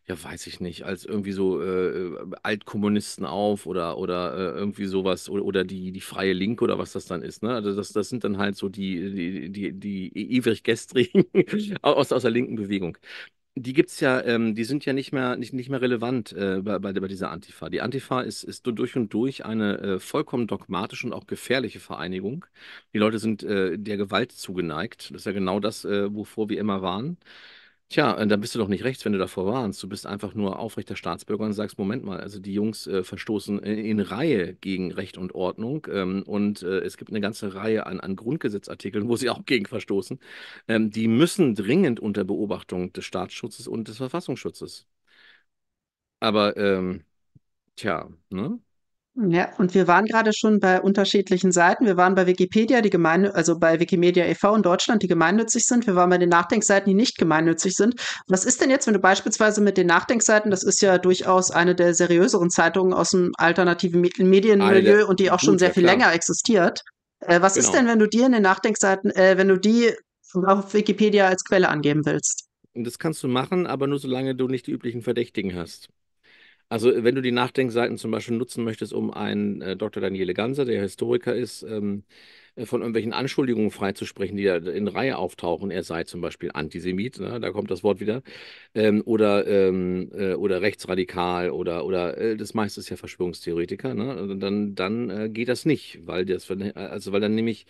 ja, weiß ich nicht, als irgendwie so äh, äh Altkommunisten auf oder, oder äh, irgendwie sowas oder, oder die, die Freie Linke oder was das dann ist. Ne? Also das, das sind dann halt so die, die, die, die ewig gestrigen aus, aus der linken Bewegung die gibt's ja, ähm, die sind ja nicht mehr, nicht, nicht mehr relevant äh, bei, bei, dieser Antifa. Die Antifa ist, ist durch und durch eine äh, vollkommen dogmatische und auch gefährliche Vereinigung. Die Leute sind äh, der Gewalt zugeneigt. Das ist ja genau das, äh, wovor wir immer waren. Tja, äh, dann bist du doch nicht rechts, wenn du davor warnst. Du bist einfach nur aufrechter Staatsbürger und sagst, Moment mal, also die Jungs äh, verstoßen in, äh, in Reihe gegen Recht und Ordnung. Ähm, und äh, es gibt eine ganze Reihe an, an Grundgesetzartikeln, wo sie auch gegen verstoßen. Ähm, die müssen dringend unter Beobachtung des Staatsschutzes und des Verfassungsschutzes. Aber ähm, tja, ne? Ja, und wir waren gerade schon bei unterschiedlichen Seiten. Wir waren bei Wikipedia, die Gemeinde, also bei Wikimedia e.V. in Deutschland, die gemeinnützig sind. Wir waren bei den Nachdenkseiten, die nicht gemeinnützig sind. was ist denn jetzt, wenn du beispielsweise mit den Nachdenkseiten, das ist ja durchaus eine der seriöseren Zeitungen aus dem alternativen Medienmilieu und die auch schon sehr viel klar. länger existiert. Äh, was genau. ist denn, wenn du dir in den Nachdenkseiten, äh, wenn du die auf Wikipedia als Quelle angeben willst? das kannst du machen, aber nur solange du nicht die üblichen Verdächtigen hast. Also, wenn du die Nachdenkseiten zum Beispiel nutzen möchtest, um einen äh, Dr. Daniele Ganser, der Historiker ist, ähm, äh, von irgendwelchen Anschuldigungen freizusprechen, die da in Reihe auftauchen. Er sei zum Beispiel Antisemit, ne? da kommt das Wort wieder, ähm, oder, ähm, äh, oder rechtsradikal oder, oder äh, das meiste ist ja Verschwörungstheoretiker. Ne? Dann, dann äh, geht das nicht, weil, das, äh, also, weil dann nämlich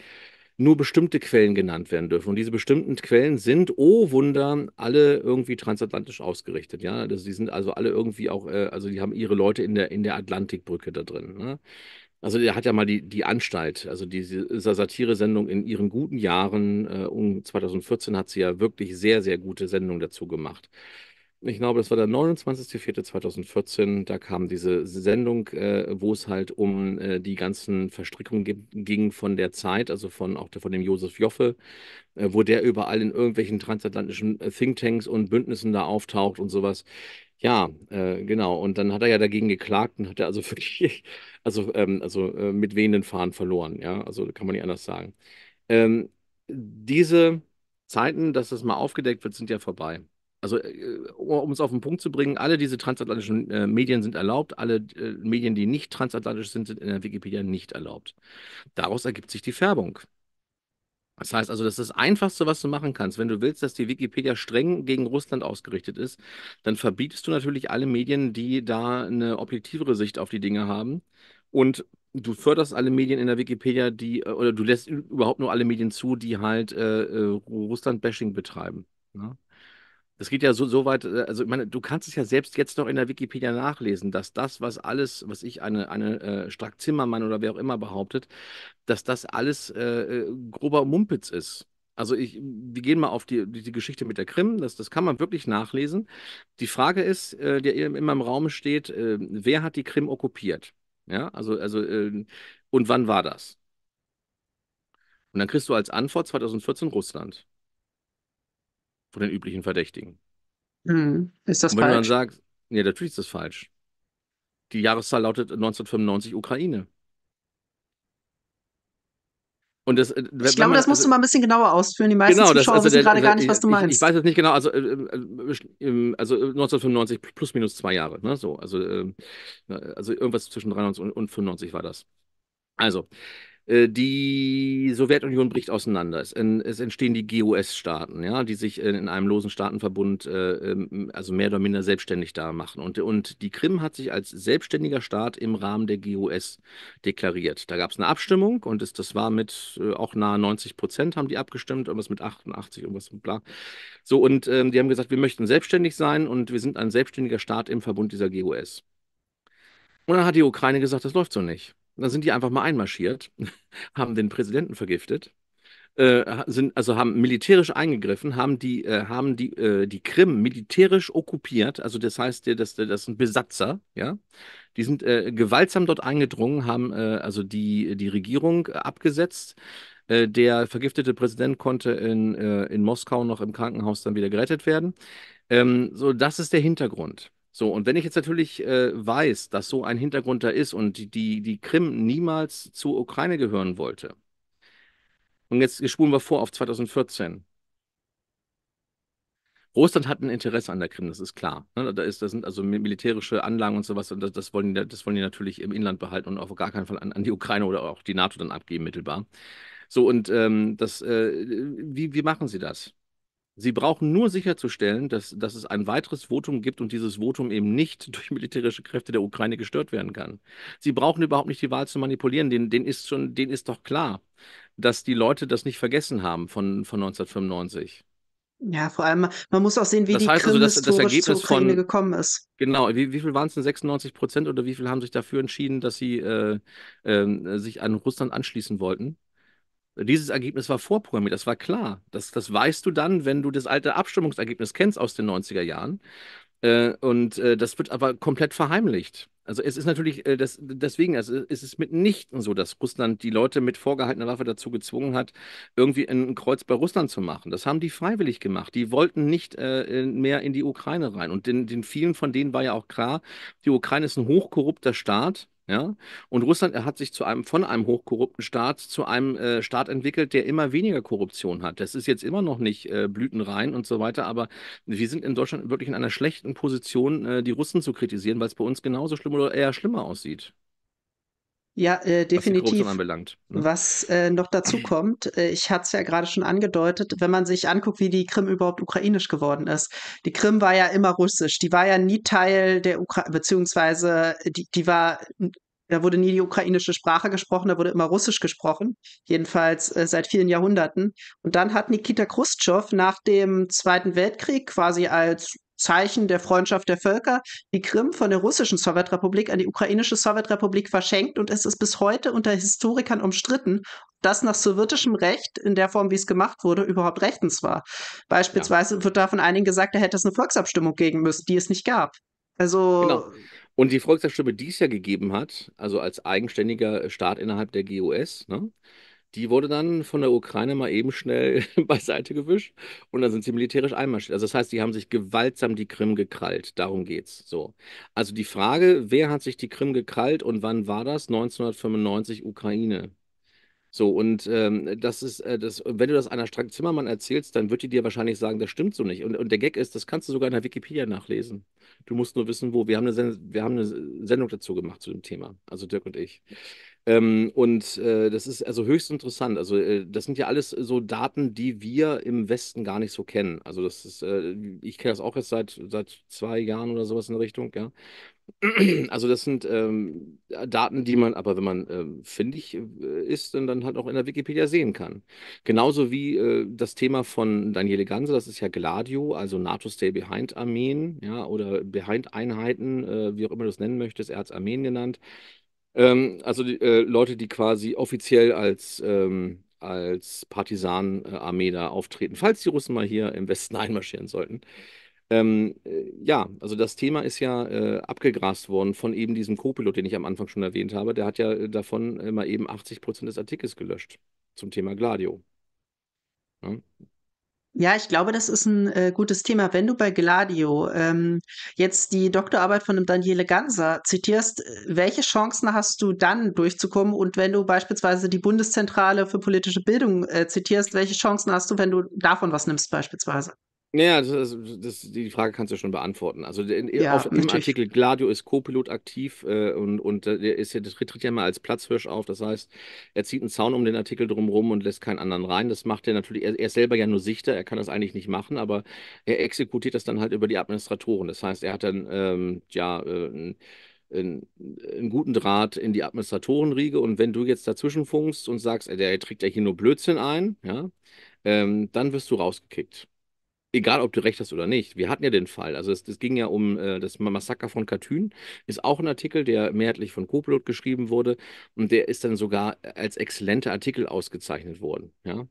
nur bestimmte Quellen genannt werden dürfen. Und diese bestimmten Quellen sind, oh Wunder, alle irgendwie transatlantisch ausgerichtet. Ja, also die sind also alle irgendwie auch, äh, also die haben ihre Leute in der, in der Atlantikbrücke da drin. Ne? Also der hat ja mal die, die Anstalt, also diese Satire-Sendung in ihren guten Jahren, äh, um 2014 hat sie ja wirklich sehr, sehr gute Sendungen dazu gemacht ich glaube, das war der 29.04.2014, da kam diese Sendung, äh, wo es halt um äh, die ganzen Verstrickungen ging von der Zeit, also von auch der, von dem Josef Joffe, äh, wo der überall in irgendwelchen transatlantischen äh, Thinktanks und Bündnissen da auftaucht und sowas. Ja, äh, genau. Und dann hat er ja dagegen geklagt und hat er also wirklich, also, ähm, also äh, mit wehenden Fahnen verloren, ja. Also kann man nicht anders sagen. Ähm, diese Zeiten, dass das mal aufgedeckt wird, sind ja vorbei also äh, um es auf den Punkt zu bringen, alle diese transatlantischen äh, Medien sind erlaubt, alle äh, Medien, die nicht transatlantisch sind, sind in der Wikipedia nicht erlaubt. Daraus ergibt sich die Färbung. Das heißt also, das ist das Einfachste, was du machen kannst. Wenn du willst, dass die Wikipedia streng gegen Russland ausgerichtet ist, dann verbietest du natürlich alle Medien, die da eine objektivere Sicht auf die Dinge haben. Und du förderst alle Medien in der Wikipedia, die, äh, oder du lässt überhaupt nur alle Medien zu, die halt äh, äh Russland-Bashing betreiben. Ne? Das geht ja so, so weit, äh, also ich meine, du kannst es ja selbst jetzt noch in der Wikipedia nachlesen, dass das, was alles, was ich eine, eine äh, Strack-Zimmermann oder wer auch immer behauptet, dass das alles äh, äh, grober Mumpitz ist. Also ich, wir gehen mal auf die, die, Geschichte mit der Krim, das, das kann man wirklich nachlesen. Die Frage ist, äh, die immer im Raum steht, äh, wer hat die Krim okkupiert? Ja, also, also äh, und wann war das? Und dann kriegst du als Antwort 2014 Russland. Von den üblichen Verdächtigen. Hm. Ist das Und wenn falsch? Wenn man sagt, nee, natürlich ist das falsch. Die Jahreszahl lautet 1995 Ukraine. Das, äh, ich glaube, man, das musst also, du mal ein bisschen genauer ausführen. Die meisten genau, Zuschauer das, also wissen der, gerade der, also gar nicht, was du meinst. Ich, ich, weiß jetzt nicht genau, also, äh, äh also 1995 äh, plus minus zwei Jahre, ne? So, also, ähm, äh, also irgendwas zwischen 93 und, und 95 war das. Also, äh, die Sowjetunion bricht auseinander. Es, entstehen die GUS-Staaten, ja, die sich äh, in einem losen Staatenverbund äh, ähm, also mehr oder minder selbstständig da machen. Und, und die Krim hat sich als selbstständiger Staat im Rahmen der GUS deklariert. Da gab es eine Abstimmung und es, das war mit auch nahe 90 Prozent haben die abgestimmt, irgendwas mit 88, irgendwas mit bla. So, und ähm, die haben gesagt, wir möchten selbstständig sein und wir sind ein selbstständiger Staat im Verbund dieser GUS. Und dann hat die Ukraine gesagt, das läuft so nicht. Und dann sind die einfach mal einmarschiert, haben den Präsidenten vergiftet, äh, sind, also haben militärisch eingegriffen, haben die, äh, haben die, äh, die Krim militärisch okkupiert, also das heißt, das, das sind Besatzer, ja. Die sind äh, gewaltsam dort eingedrungen, haben äh, also die, die Regierung abgesetzt. Äh, der vergiftete Präsident konnte in, in Moskau noch im Krankenhaus dann wieder gerettet werden. Ähm, so, das ist der Hintergrund. So, und wenn ich jetzt natürlich äh, weiß, dass so ein Hintergrund da ist und die, die Krim niemals zur Ukraine gehören wollte, und jetzt spulen wir vor auf 2014. Russland hat ein Interesse an der Krim, das ist klar. Ne? Da, ist, da sind also militärische Anlagen und sowas, und das, das, wollen die, das wollen die natürlich im Inland behalten und auf gar keinen Fall an, an die Ukraine oder auch die NATO dann abgeben, mittelbar. So, und ähm, das, äh, wie, wie machen sie das? Sie brauchen nur sicherzustellen, dass, dass es ein weiteres Votum gibt und dieses Votum eben nicht durch militärische Kräfte der Ukraine gestört werden kann. Sie brauchen überhaupt nicht die Wahl zu manipulieren. Den, den ist schon, den ist doch klar, dass die Leute das nicht vergessen haben von, von 1995. Ja, vor allem, man muss auch sehen, wie das die heißt Krim also, dass, das Ergebnis von, gekommen ist. Genau, wie, wie viel waren es denn? 96 Prozent oder wie viel haben sich dafür entschieden, dass sie äh, äh, sich an Russland anschließen wollten? Dieses Ergebnis war vorprogrammiert, das war klar. Das, das weißt du dann, wenn du das alte Abstimmungsergebnis kennst aus den 90er Jahren. Äh, und äh, das wird aber komplett verheimlicht. Also es ist natürlich, äh, das, deswegen also es ist mitnichten so, dass Russland die Leute mit vorgehaltener Waffe dazu gezwungen hat, irgendwie ein Kreuz bei Russland zu machen. Das haben die freiwillig gemacht. Die wollten nicht äh, mehr in die Ukraine rein. Und den, den vielen von denen war ja auch klar, die Ukraine ist ein hochkorrupter Staat ja? Und Russland hat sich zu einem, von einem hochkorrupten Staat zu einem äh, Staat entwickelt, der immer weniger Korruption hat. Das ist jetzt immer noch nicht äh, blütenrein und so weiter, aber wir sind in Deutschland wirklich in einer schlechten Position, äh, die Russen zu kritisieren, weil es bei uns genauso schlimm oder eher schlimmer aussieht. Ja, äh, definitiv. Was, anbelangt, ne? was äh, noch dazu kommt, äh, ich hatte es ja gerade schon angedeutet, wenn man sich anguckt, wie die Krim überhaupt ukrainisch geworden ist. Die Krim war ja immer russisch. Die war ja nie Teil der Ukraine, beziehungsweise die, die war, da wurde nie die ukrainische Sprache gesprochen, da wurde immer russisch gesprochen. Jedenfalls äh, seit vielen Jahrhunderten. Und dann hat Nikita Khrushchev nach dem Zweiten Weltkrieg quasi als Zeichen der Freundschaft der Völker die Krim von der russischen Sowjetrepublik an die ukrainische Sowjetrepublik verschenkt und es ist bis heute unter Historikern umstritten, dass nach sowjetischem Recht in der Form, wie es gemacht wurde, überhaupt rechtens war. Beispielsweise ja. wird da von einigen gesagt, da hätte es eine Volksabstimmung geben müssen, die es nicht gab. Also genau. Und die Volksabstimmung, die es ja gegeben hat, also als eigenständiger Staat innerhalb der GUS, ne, die wurde dann von der Ukraine mal eben schnell beiseite gewischt und dann sind sie militärisch einmarschiert. Also das heißt, die haben sich gewaltsam die Krim gekrallt. Darum geht's. So. Also die Frage, wer hat sich die Krim gekrallt und wann war das? 1995 Ukraine. So, und ähm, das ist, äh, das, wenn du das einer Strang Zimmermann erzählst, dann wird die dir wahrscheinlich sagen, das stimmt so nicht. Und, und der Gag ist, das kannst du sogar in der Wikipedia nachlesen. Du musst nur wissen, wo. Wir haben eine, Send wir haben eine Sendung dazu gemacht zu dem Thema, also Dirk und ich. Ähm, und äh, das ist also höchst interessant. Also, äh, das sind ja alles so Daten, die wir im Westen gar nicht so kennen. Also, das ist, äh, ich kenne das auch erst seit, seit zwei Jahren oder sowas in der Richtung, ja. Also das sind ähm, Daten, die man aber, wenn man ähm, findig äh, ist, dann, dann halt auch in der Wikipedia sehen kann. Genauso wie äh, das Thema von Daniele Ganse, das ist ja Gladio, also NATO Stay Behind Armeen, ja, oder Behind Einheiten, äh, wie auch immer du es nennen möchtest, er hat es Armeen genannt. Ähm, also die, äh, Leute, die quasi offiziell als ähm, als Partisanenarmee da auftreten, falls die Russen mal hier im Westen einmarschieren sollten. Ähm, äh, ja, also das Thema ist ja äh, abgegrast worden von eben diesem Co-Pilot, den ich am Anfang schon erwähnt habe. Der hat ja äh, davon äh, mal eben 80 Prozent des Artikels gelöscht zum Thema Gladio. Ja. Ja, ich glaube, das ist ein äh, gutes Thema. Wenn du bei Gladio ähm, jetzt die Doktorarbeit von dem Daniele Ganser zitierst, welche Chancen hast du dann durchzukommen? Und wenn du beispielsweise die Bundeszentrale für politische Bildung äh, zitierst, welche Chancen hast du, wenn du davon was nimmst beispielsweise? Naja, ne, also das, das, die Frage kannst du schon beantworten. Also in, Ja, auf, im Artikel Gladio ist Co-Pilot aktiv äh, und, und äh, der ist, ja- der tritt ja mal als Platzhirsch auf. Das heißt, er zieht einen Zaun um den Artikel drumherum und lässt keinen anderen rein. Das macht er natürlich, er, er ist selber ja nur Sichter, er kann das eigentlich nicht machen, aber er exekutiert das dann halt über die Administratoren. Das heißt, er hat dann ähm, ja äh, einen, einen, einen guten Draht in die Administratorenriege und wenn du jetzt dazwischen funkst und sagst, äh, der trägt ja hier nur Blödsinn ein, ja, ähm, dann wirst du rausgekickt egal ob du recht hast oder nicht, wir hatten ja den Fall. Also es, es ging ja um äh, das Massaker von Katyn, ist auch ein Artikel, der mehrheitlich von Copilot geschrieben wurde und der ist dann sogar als exzellenter Artikel ausgezeichnet worden. Ja?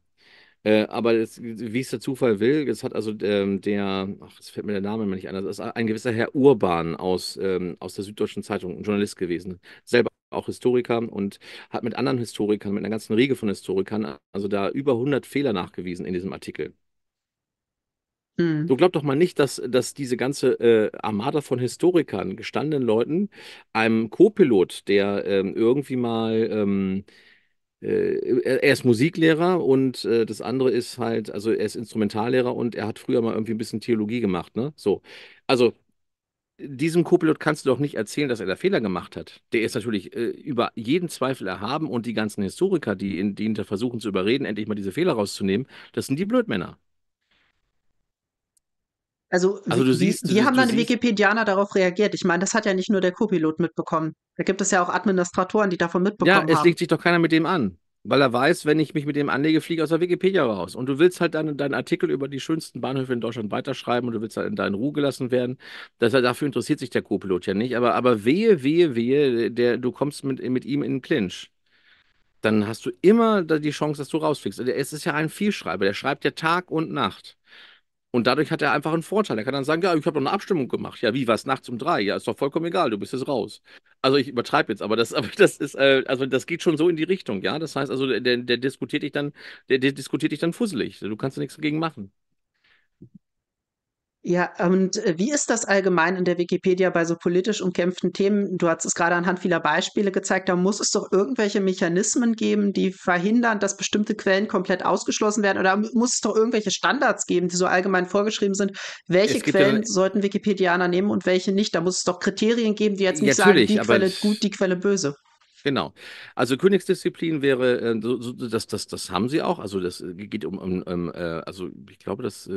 Äh, aber das, wie es der Zufall will, es hat also ähm, der, ach, es fällt mir der Name immer nicht ein, das ist ein gewisser Herr Urban aus, ähm, aus der Süddeutschen Zeitung, ein Journalist gewesen, selber auch Historiker und hat mit anderen Historikern, mit einer ganzen Riege von Historikern, also da über 100 Fehler nachgewiesen in diesem Artikel. Du hm. So doch mal nicht, dass, dass diese ganze äh, Armada von Historikern, gestandenen Leuten, einem Co-Pilot, der ähm, irgendwie mal ähm, äh, er ist Musiklehrer und äh, das andere ist halt, also er ist Instrumentallehrer und er hat früher mal irgendwie ein bisschen Theologie gemacht, ne? So. Also diesem Co-Pilot kannst du doch nicht erzählen, dass er da Fehler gemacht hat. Der ist natürlich äh, über jeden Zweifel erhaben und die ganzen Historiker, die ihn, die ihn versuchen zu überreden, endlich mal diese Fehler rauszunehmen, das sind die Blödmänner. Also, also du wie, siehst, wie haben dann siehst... Wikipedianer darauf reagiert? Ich meine, das hat ja nicht nur der Co-Pilot mitbekommen. Da gibt es ja auch Administratoren, die davon mitbekommen haben. Ja, es haben. legt sich doch keiner mit dem an. Weil er weiß, wenn ich mich mit dem anlege, fliege ich aus der Wikipedia raus. Und du willst halt deinen, deinen Artikel über die schönsten Bahnhöfe in Deutschland weiterschreiben und du willst halt in deinen Ruhe gelassen werden. Das, dafür interessiert sich der Co-Pilot ja nicht. Aber, aber wehe, wehe, wehe, der, du kommst mit, mit ihm in den Clinch dann hast du immer die Chance, dass du rausfliegst. Also, es ist ja ein Vielschreiber, der schreibt ja Tag und Nacht. Und dadurch hat er einfach einen Vorteil. Er kann dann sagen, ja, ich habe doch eine Abstimmung gemacht. Ja, wie, war es nachts um drei? Ja, ist doch vollkommen egal, du bist jetzt raus. Also ich übertreibe jetzt, aber das, aber das ist, äh, also das geht schon so in die Richtung, ja. Das heißt also, der, der diskutiert dich dann, der, der diskutiert dich dann fusselig. Du kannst nichts dagegen machen. Ja, und äh, wie ist das allgemein in der Wikipedia bei so politisch umkämpften Themen? Du hast es gerade anhand vieler Beispiele gezeigt, da muss es doch irgendwelche Mechanismen geben, die verhindern, dass bestimmte Quellen komplett ausgeschlossen werden. Oder muss es doch irgendwelche Standards geben, die so allgemein vorgeschrieben sind? Welche Quellen ja, sollten Wikipedianer nehmen und welche nicht? Da muss es doch Kriterien geben, die jetzt nicht sagen, die Quelle gut, die Quelle böse. Genau. Also Königsdisziplin wäre, äh, das, das, das haben sie auch. Also das geht um, um, um äh, also ich glaube, das äh,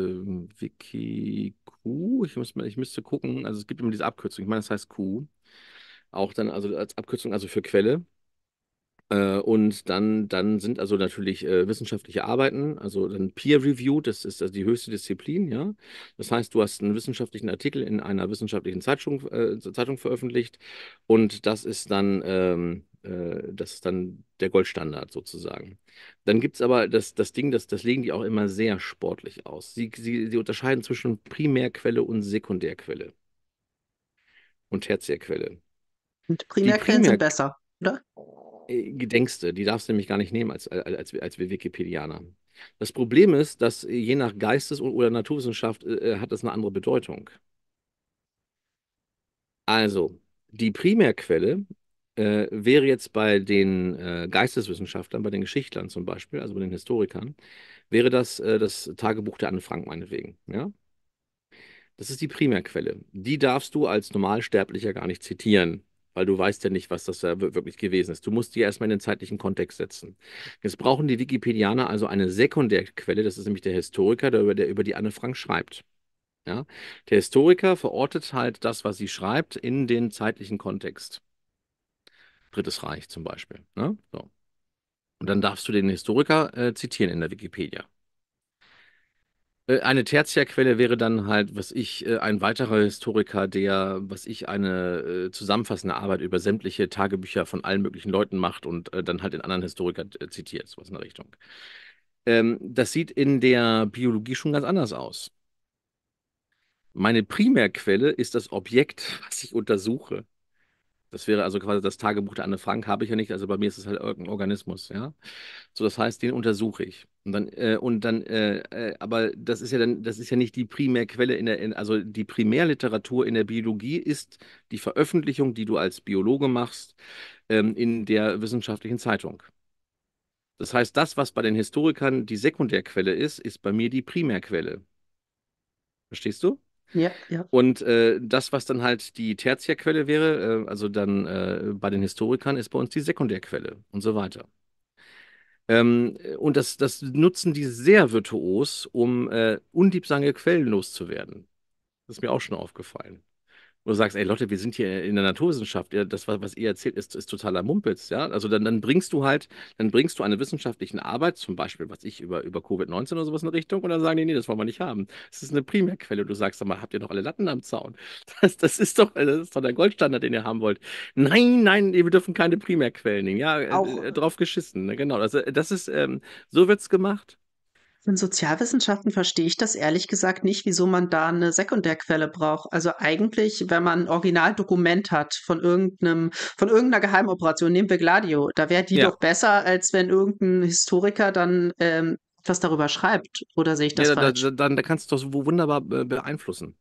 Wiki ich, muss mal, ich müsste gucken, also es gibt immer diese Abkürzung, ich meine, das heißt Q, auch dann also als Abkürzung, also für Quelle. Äh, und dann, dann sind also natürlich äh, wissenschaftliche Arbeiten, also dann peer Review, das ist also die höchste Disziplin, ja. Das heißt, du hast einen wissenschaftlichen Artikel in einer wissenschaftlichen Zeitung, äh, Zeitung veröffentlicht und das ist dann, ähm, äh, das ist dann der Goldstandard sozusagen. Dann gibt es aber das, das Ding, das, das legen die auch immer sehr sportlich aus. Sie, sie, sie unterscheiden zwischen Primärquelle und Sekundärquelle und Tertiärquelle. Und Primärquellen Primär sind besser, oder? Äh, gedenkste. Die darfst du nämlich gar nicht nehmen als, als, als Wikipedianer. Das Problem ist, dass je nach Geistes- oder Naturwissenschaft äh, äh, hat das eine andere Bedeutung. Also, die Primärquelle äh, wäre jetzt bei den äh, Geisteswissenschaftlern, bei den Geschichtlern zum Beispiel, also bei den Historikern, wäre das äh, das Tagebuch der Anne Frank meinetwegen. Ja? Das ist die Primärquelle. Die darfst du als Normalsterblicher gar nicht zitieren weil du weißt ja nicht, was das wirklich gewesen ist. Du musst die erstmal in den zeitlichen Kontext setzen. Jetzt brauchen die Wikipedianer also eine Sekundärquelle, das ist nämlich der Historiker, der über, der, über die Anne Frank schreibt. Ja? Der Historiker verortet halt das, was sie schreibt, in den zeitlichen Kontext. Drittes Reich zum Beispiel. Ne? So. Und dann darfst du den Historiker äh, zitieren in der Wikipedia. Äh, eine Tertiärquelle wäre dann halt, was ich, äh, ein weiterer Historiker, der, was ich, eine äh, zusammenfassende Arbeit über sämtliche Tagebücher von allen möglichen Leuten macht und dann halt den anderen Historiker zitiert, sowas in der Richtung. Ähm, das sieht in der Biologie schon ganz anders aus. Meine Primärquelle ist das Objekt, was ich untersuche. Das wäre also quasi das Tagebuch der Anne Frank, habe ich ja nicht, also bei mir ist es halt irgendein Organismus, ja. So, das heißt, den untersuche ich. Und dann, äh, und dann, äh, äh, aber das ist ja dann, das ist ja nicht die Primärquelle in der, in, also die Primärliteratur in der Biologie ist die Veröffentlichung, die du als Biologe machst, ähm, in der wissenschaftlichen Zeitung. Das heißt, das, was bei den Historikern die Sekundärquelle ist, ist bei mir die Primärquelle. Verstehst du? Ja, ja. Und äh, das, was dann halt die Tertiärquelle wäre, äh, also dann äh, bei den Historikern, ist bei uns die Sekundärquelle und so weiter. Ähm, und das, das nutzen die sehr virtuos, um äh, undiebsange Quellen loszuwerden. Das ist mir auch schon aufgefallen wo du sagst, ey Leute, wir sind hier in der Naturwissenschaft, das, was ihr erzählt, ist, ist totaler Mumpitz, ja. Also dann, dann bringst du halt, dann bringst du eine wissenschaftliche Arbeit, zum Beispiel, was ich über, über Covid-19 oder sowas in Richtung, und dann sagen die, nee, das wollen wir nicht haben. Das ist eine Primärquelle. Du sagst, sag mal, habt ihr noch alle Latten am Zaun? Das, das ist doch, das ist doch der Goldstandard, den ihr haben wollt. Nein, nein, wir dürfen keine Primärquellen nehmen. Ja, Auch. Äh, drauf geschissen, ne, genau. Also das ist, ähm, so wird's gemacht. In Sozialwissenschaften verstehe ich das ehrlich gesagt nicht, wieso man da eine Sekundärquelle braucht. Also eigentlich, wenn man ein Originaldokument hat von irgendeinem, von irgendeiner Geheimoperation, nehmen wir Gladio, da wäre die ja. doch besser, als wenn irgendein Historiker dann ähm, was darüber schreibt. Oder sehe ich das ja, falsch? Da, da, dann da kannst du das wunderbar beeinflussen.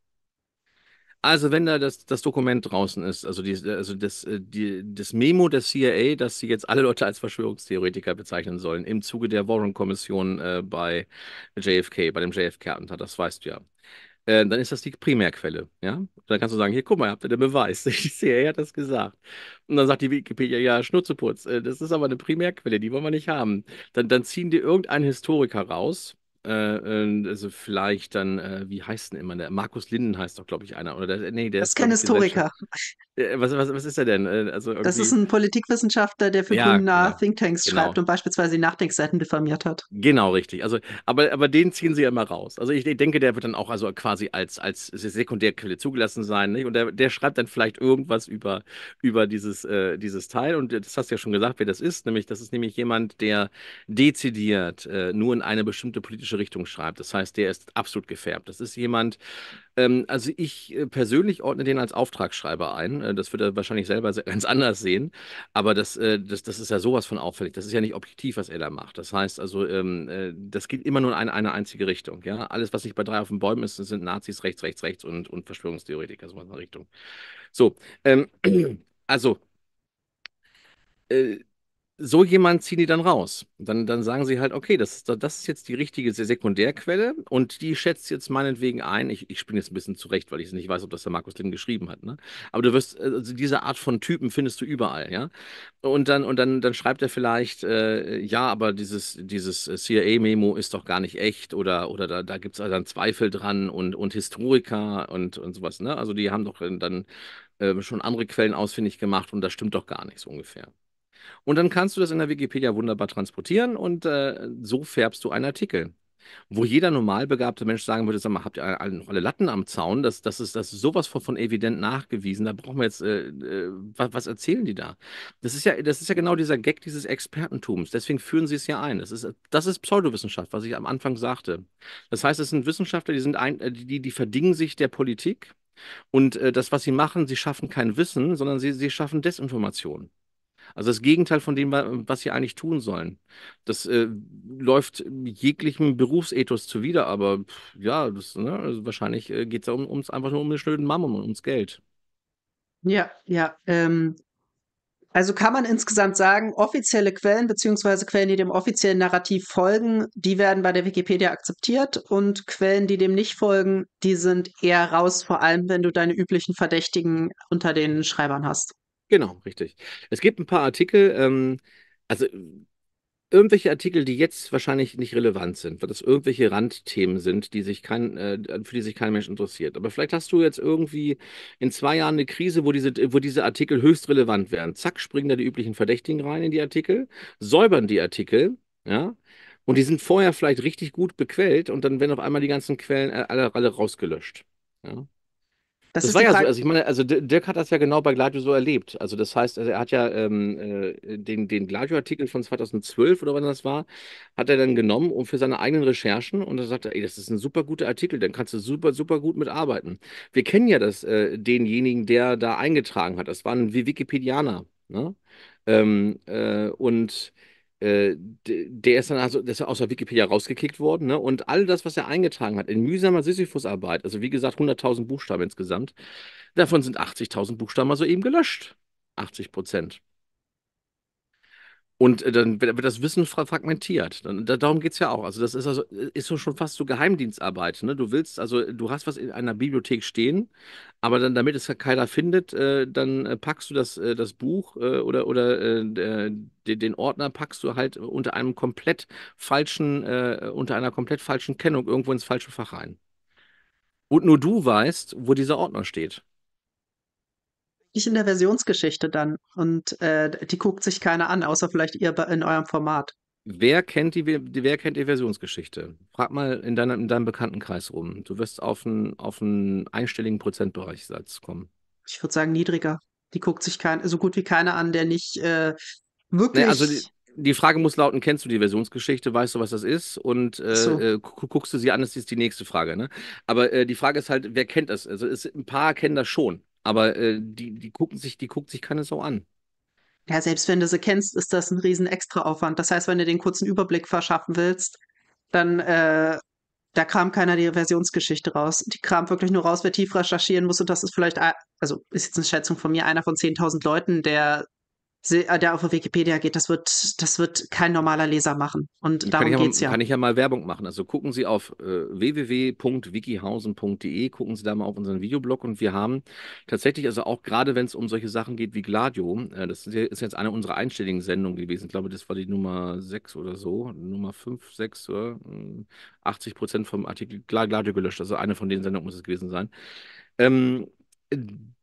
Also wenn da das, das Dokument draußen ist, also, die, also das, äh, die, das Memo der CIA, dass sie jetzt alle Leute als Verschwörungstheoretiker bezeichnen sollen, im Zuge der Warren-Kommission äh, bei JFK, bei dem JFK-Attentat, das weißt du ja. Äh, dann ist das die Primärquelle, ja? Dann kannst du sagen, hier, guck mal, ihr habt ihr den Beweis, die CIA hat das gesagt. Und dann sagt die Wikipedia, ja, Schnurzeputz, äh, das ist aber eine Primärquelle, die wollen wir nicht haben. Dann, dann ziehen die irgendeinen Historiker raus, äh, ähm, also vielleicht dann, äh, wie heißt denn immer der? Markus Linden heißt doch, glaube ich, einer. Oder der, nee, der das ist kein Historiker. Äh, was, was, was ist er denn? Äh, also irgendwie... Das ist ein Politikwissenschaftler, der für ja, Grüner genau. Thinktanks genau. schreibt und beispielsweise die Nachdenkseiten diffamiert hat. Genau, richtig. Also, aber, aber den ziehen sie ja immer raus. Also ich, ich denke, der wird dann auch also quasi als, als Sekundärquelle zugelassen sein. Nicht? Und der, der schreibt dann vielleicht irgendwas über, über dieses, äh, dieses Teil. Und das hast du ja schon gesagt, wer das ist. Nämlich, das ist nämlich jemand, der dezidiert äh, nur in eine bestimmte politische Richtung schreibt. Das heißt, der ist absolut gefärbt. Das ist jemand, ähm, also ich äh, persönlich ordne den als Auftragsschreiber ein. Äh, das wird er wahrscheinlich selber ganz anders sehen. Aber das, äh, das, das ist ja sowas von auffällig. Das ist ja nicht objektiv, was er da macht. Das heißt also, ähm, das geht immer nur in eine, eine einzige Richtung. Ja? Alles, was nicht bei drei auf den Bäumen ist, sind Nazis rechts, rechts, rechts und, und Verschwörungstheoretiker, sowas in der Richtung. So, ähm, also äh, so jemand ziehen die dann raus. Dann, dann sagen sie halt, okay, das, das ist jetzt die richtige Sekundärquelle und die schätzt jetzt meinetwegen ein. Ich, ich spinne jetzt ein bisschen zurecht, weil ich nicht weiß, ob das der Markus Lim geschrieben hat. Ne? Aber du wirst, äh, also diese Art von Typen findest du überall, ja. Und dann, und dann, dann schreibt er vielleicht, äh, ja, aber dieses, dieses CIA-Memo ist doch gar nicht echt oder, oder da, da gibt es dann Zweifel dran und, und Historiker und, und sowas. Ne? Also die haben doch äh, dann äh, schon andere Quellen ausfindig gemacht und das stimmt doch gar nichts so ungefähr. Und dann kannst du das in der Wikipedia wunderbar transportieren und äh, so färbst du einen Artikel. Wo jeder normalbegabte Mensch sagen würde, sag mal, habt ihr alle, noch alle Latten am Zaun? Das, das, ist, das ist sowas von, von evident nachgewiesen. Da brauchen wir jetzt, äh, äh, was, was, erzählen die da? Das ist, ja, das ist ja genau dieser Gag dieses Expertentums. Deswegen führen sie es ja ein. Das ist, das ist Pseudowissenschaft, was ich am Anfang sagte. Das heißt, es sind Wissenschaftler, die, sind ein, äh, die, die verdingen sich der Politik. Und äh, das, was sie machen, sie schaffen kein Wissen, sondern sie, sie schaffen Desinformation. Also das Gegenteil von dem, was sie eigentlich tun sollen. Das äh, läuft jeglichem Berufsethos zuwider, aber pff, ja, das, ne, also wahrscheinlich äh, geht es ja um, ums, einfach nur um den schnöden Mammon, ums Geld. Ja, ja. Ähm, also kann man insgesamt sagen, offizielle Quellen beziehungsweise Quellen, die dem offiziellen Narrativ folgen, die werden bei der Wikipedia akzeptiert und Quellen, die dem nicht folgen, die sind eher raus, vor allem wenn du deine üblichen Verdächtigen unter den Schreibern hast. Genau, richtig. Es gibt ein paar Artikel, ähm, also irgendwelche Artikel, die jetzt wahrscheinlich nicht relevant sind, weil das irgendwelche Randthemen sind, die sich kein, äh, für die sich kein Mensch interessiert. Aber vielleicht hast du jetzt irgendwie in zwei Jahren eine Krise, wo diese, wo diese Artikel höchst relevant werden. Zack, springen da die üblichen Verdächtigen rein in die Artikel, säubern die Artikel, ja. Und die sind vorher vielleicht richtig gut bequält und dann werden auf einmal die ganzen Quellen äh, alle, alle rausgelöscht. Ja. Das, das war ja so, also ich meine, also Dirk hat das ja genau bei Gladio so erlebt. Also das heißt, also er hat ja ähm, äh, den, den Gladio-Artikel von 2012 oder wann das war, hat er dann genommen und für seine eigenen Recherchen und dann sagt er, ey, das ist ein super guter Artikel, dann kannst du super, super gut mitarbeiten. Wir kennen ja das, äh, denjenigen, der da eingetragen hat. Das waren wie Wikipedianer. Ne? Ähm, äh, und äh, der ist dann also der ist aus der Wikipedia rausgekickt worden ne? und all das, was er eingetragen hat, in mühsamer Sisyphusarbeit, also wie gesagt 100.000 Buchstaben insgesamt, davon sind 80.000 Buchstaben mal soeben gelöscht. 80 Prozent. Und äh, dann wird das Wissen fragmentiert. darum geht es ja auch. Also, das ist also äh, ist so schon fast so Geheimdienstarbeit. Ne? Du willst, also du hast was in einer Bibliothek stehen, aber dann, damit es keiner findet, äh, dann packst du das, das Buch oder, oder den Ordner packst du halt unter einem komplett falschen, unter einer komplett falschen Kennung irgendwo ins falsche Fach rein. Und nur du weißt, wo dieser Ordner steht nicht in der Versionsgeschichte dann. Und äh, die guckt sich keiner an, außer vielleicht ihr in eurem Format. Wer kennt die, wer kennt die Versionsgeschichte? Frag mal in, deiner, in deinem Bekanntenkreis rum. Du wirst auf einen, auf einen einstelligen Prozentbereichsatz kommen. Ich würde sagen niedriger. Die guckt sich kein, so gut wie keiner an, der nicht äh, wirklich. Nee, also die, die, Frage muss lauten: Kennst du die Versionsgeschichte? Weißt du, was das ist? Und äh, so. Äh, guckst du sie an? Das ist die nächste Frage. Ne? Aber äh, die Frage ist halt: Wer kennt das? Also es, ein paar kennen das schon. Aber äh, die, die gucken sich, die guckt sich keine Sau an. Ja, selbst wenn du sie kennst, ist das ein riesen Extraaufwand. Das heißt, wenn du den kurzen Überblick verschaffen willst, dann äh, da kam keiner die Versionsgeschichte raus. Die kramt wirklich nur raus, wer tief recherchieren muss. Und das ist vielleicht, also ist jetzt eine Schätzung von mir, einer von 10.000 Leuten, der äh, der auf Wikipedia geht, das wird, das wird kein normaler Leser machen. Und kann darum geht es ja. Kann ich ja mal Werbung machen. Also gucken Sie auf äh, www.wikihausen.de, gucken Sie da mal auf unseren Videoblog und wir haben tatsächlich, also auch gerade wenn es um solche Sachen geht wie Gladio, äh, das ist jetzt eine unserer einstelligen Sendungen gewesen. Ich glaube, das war die Nummer 6 oder so, Nummer 5, 6 oder 80 Prozent vom Artikel Gladio gelöscht. Also eine von den Sendungen muss es gewesen sein. Ähm,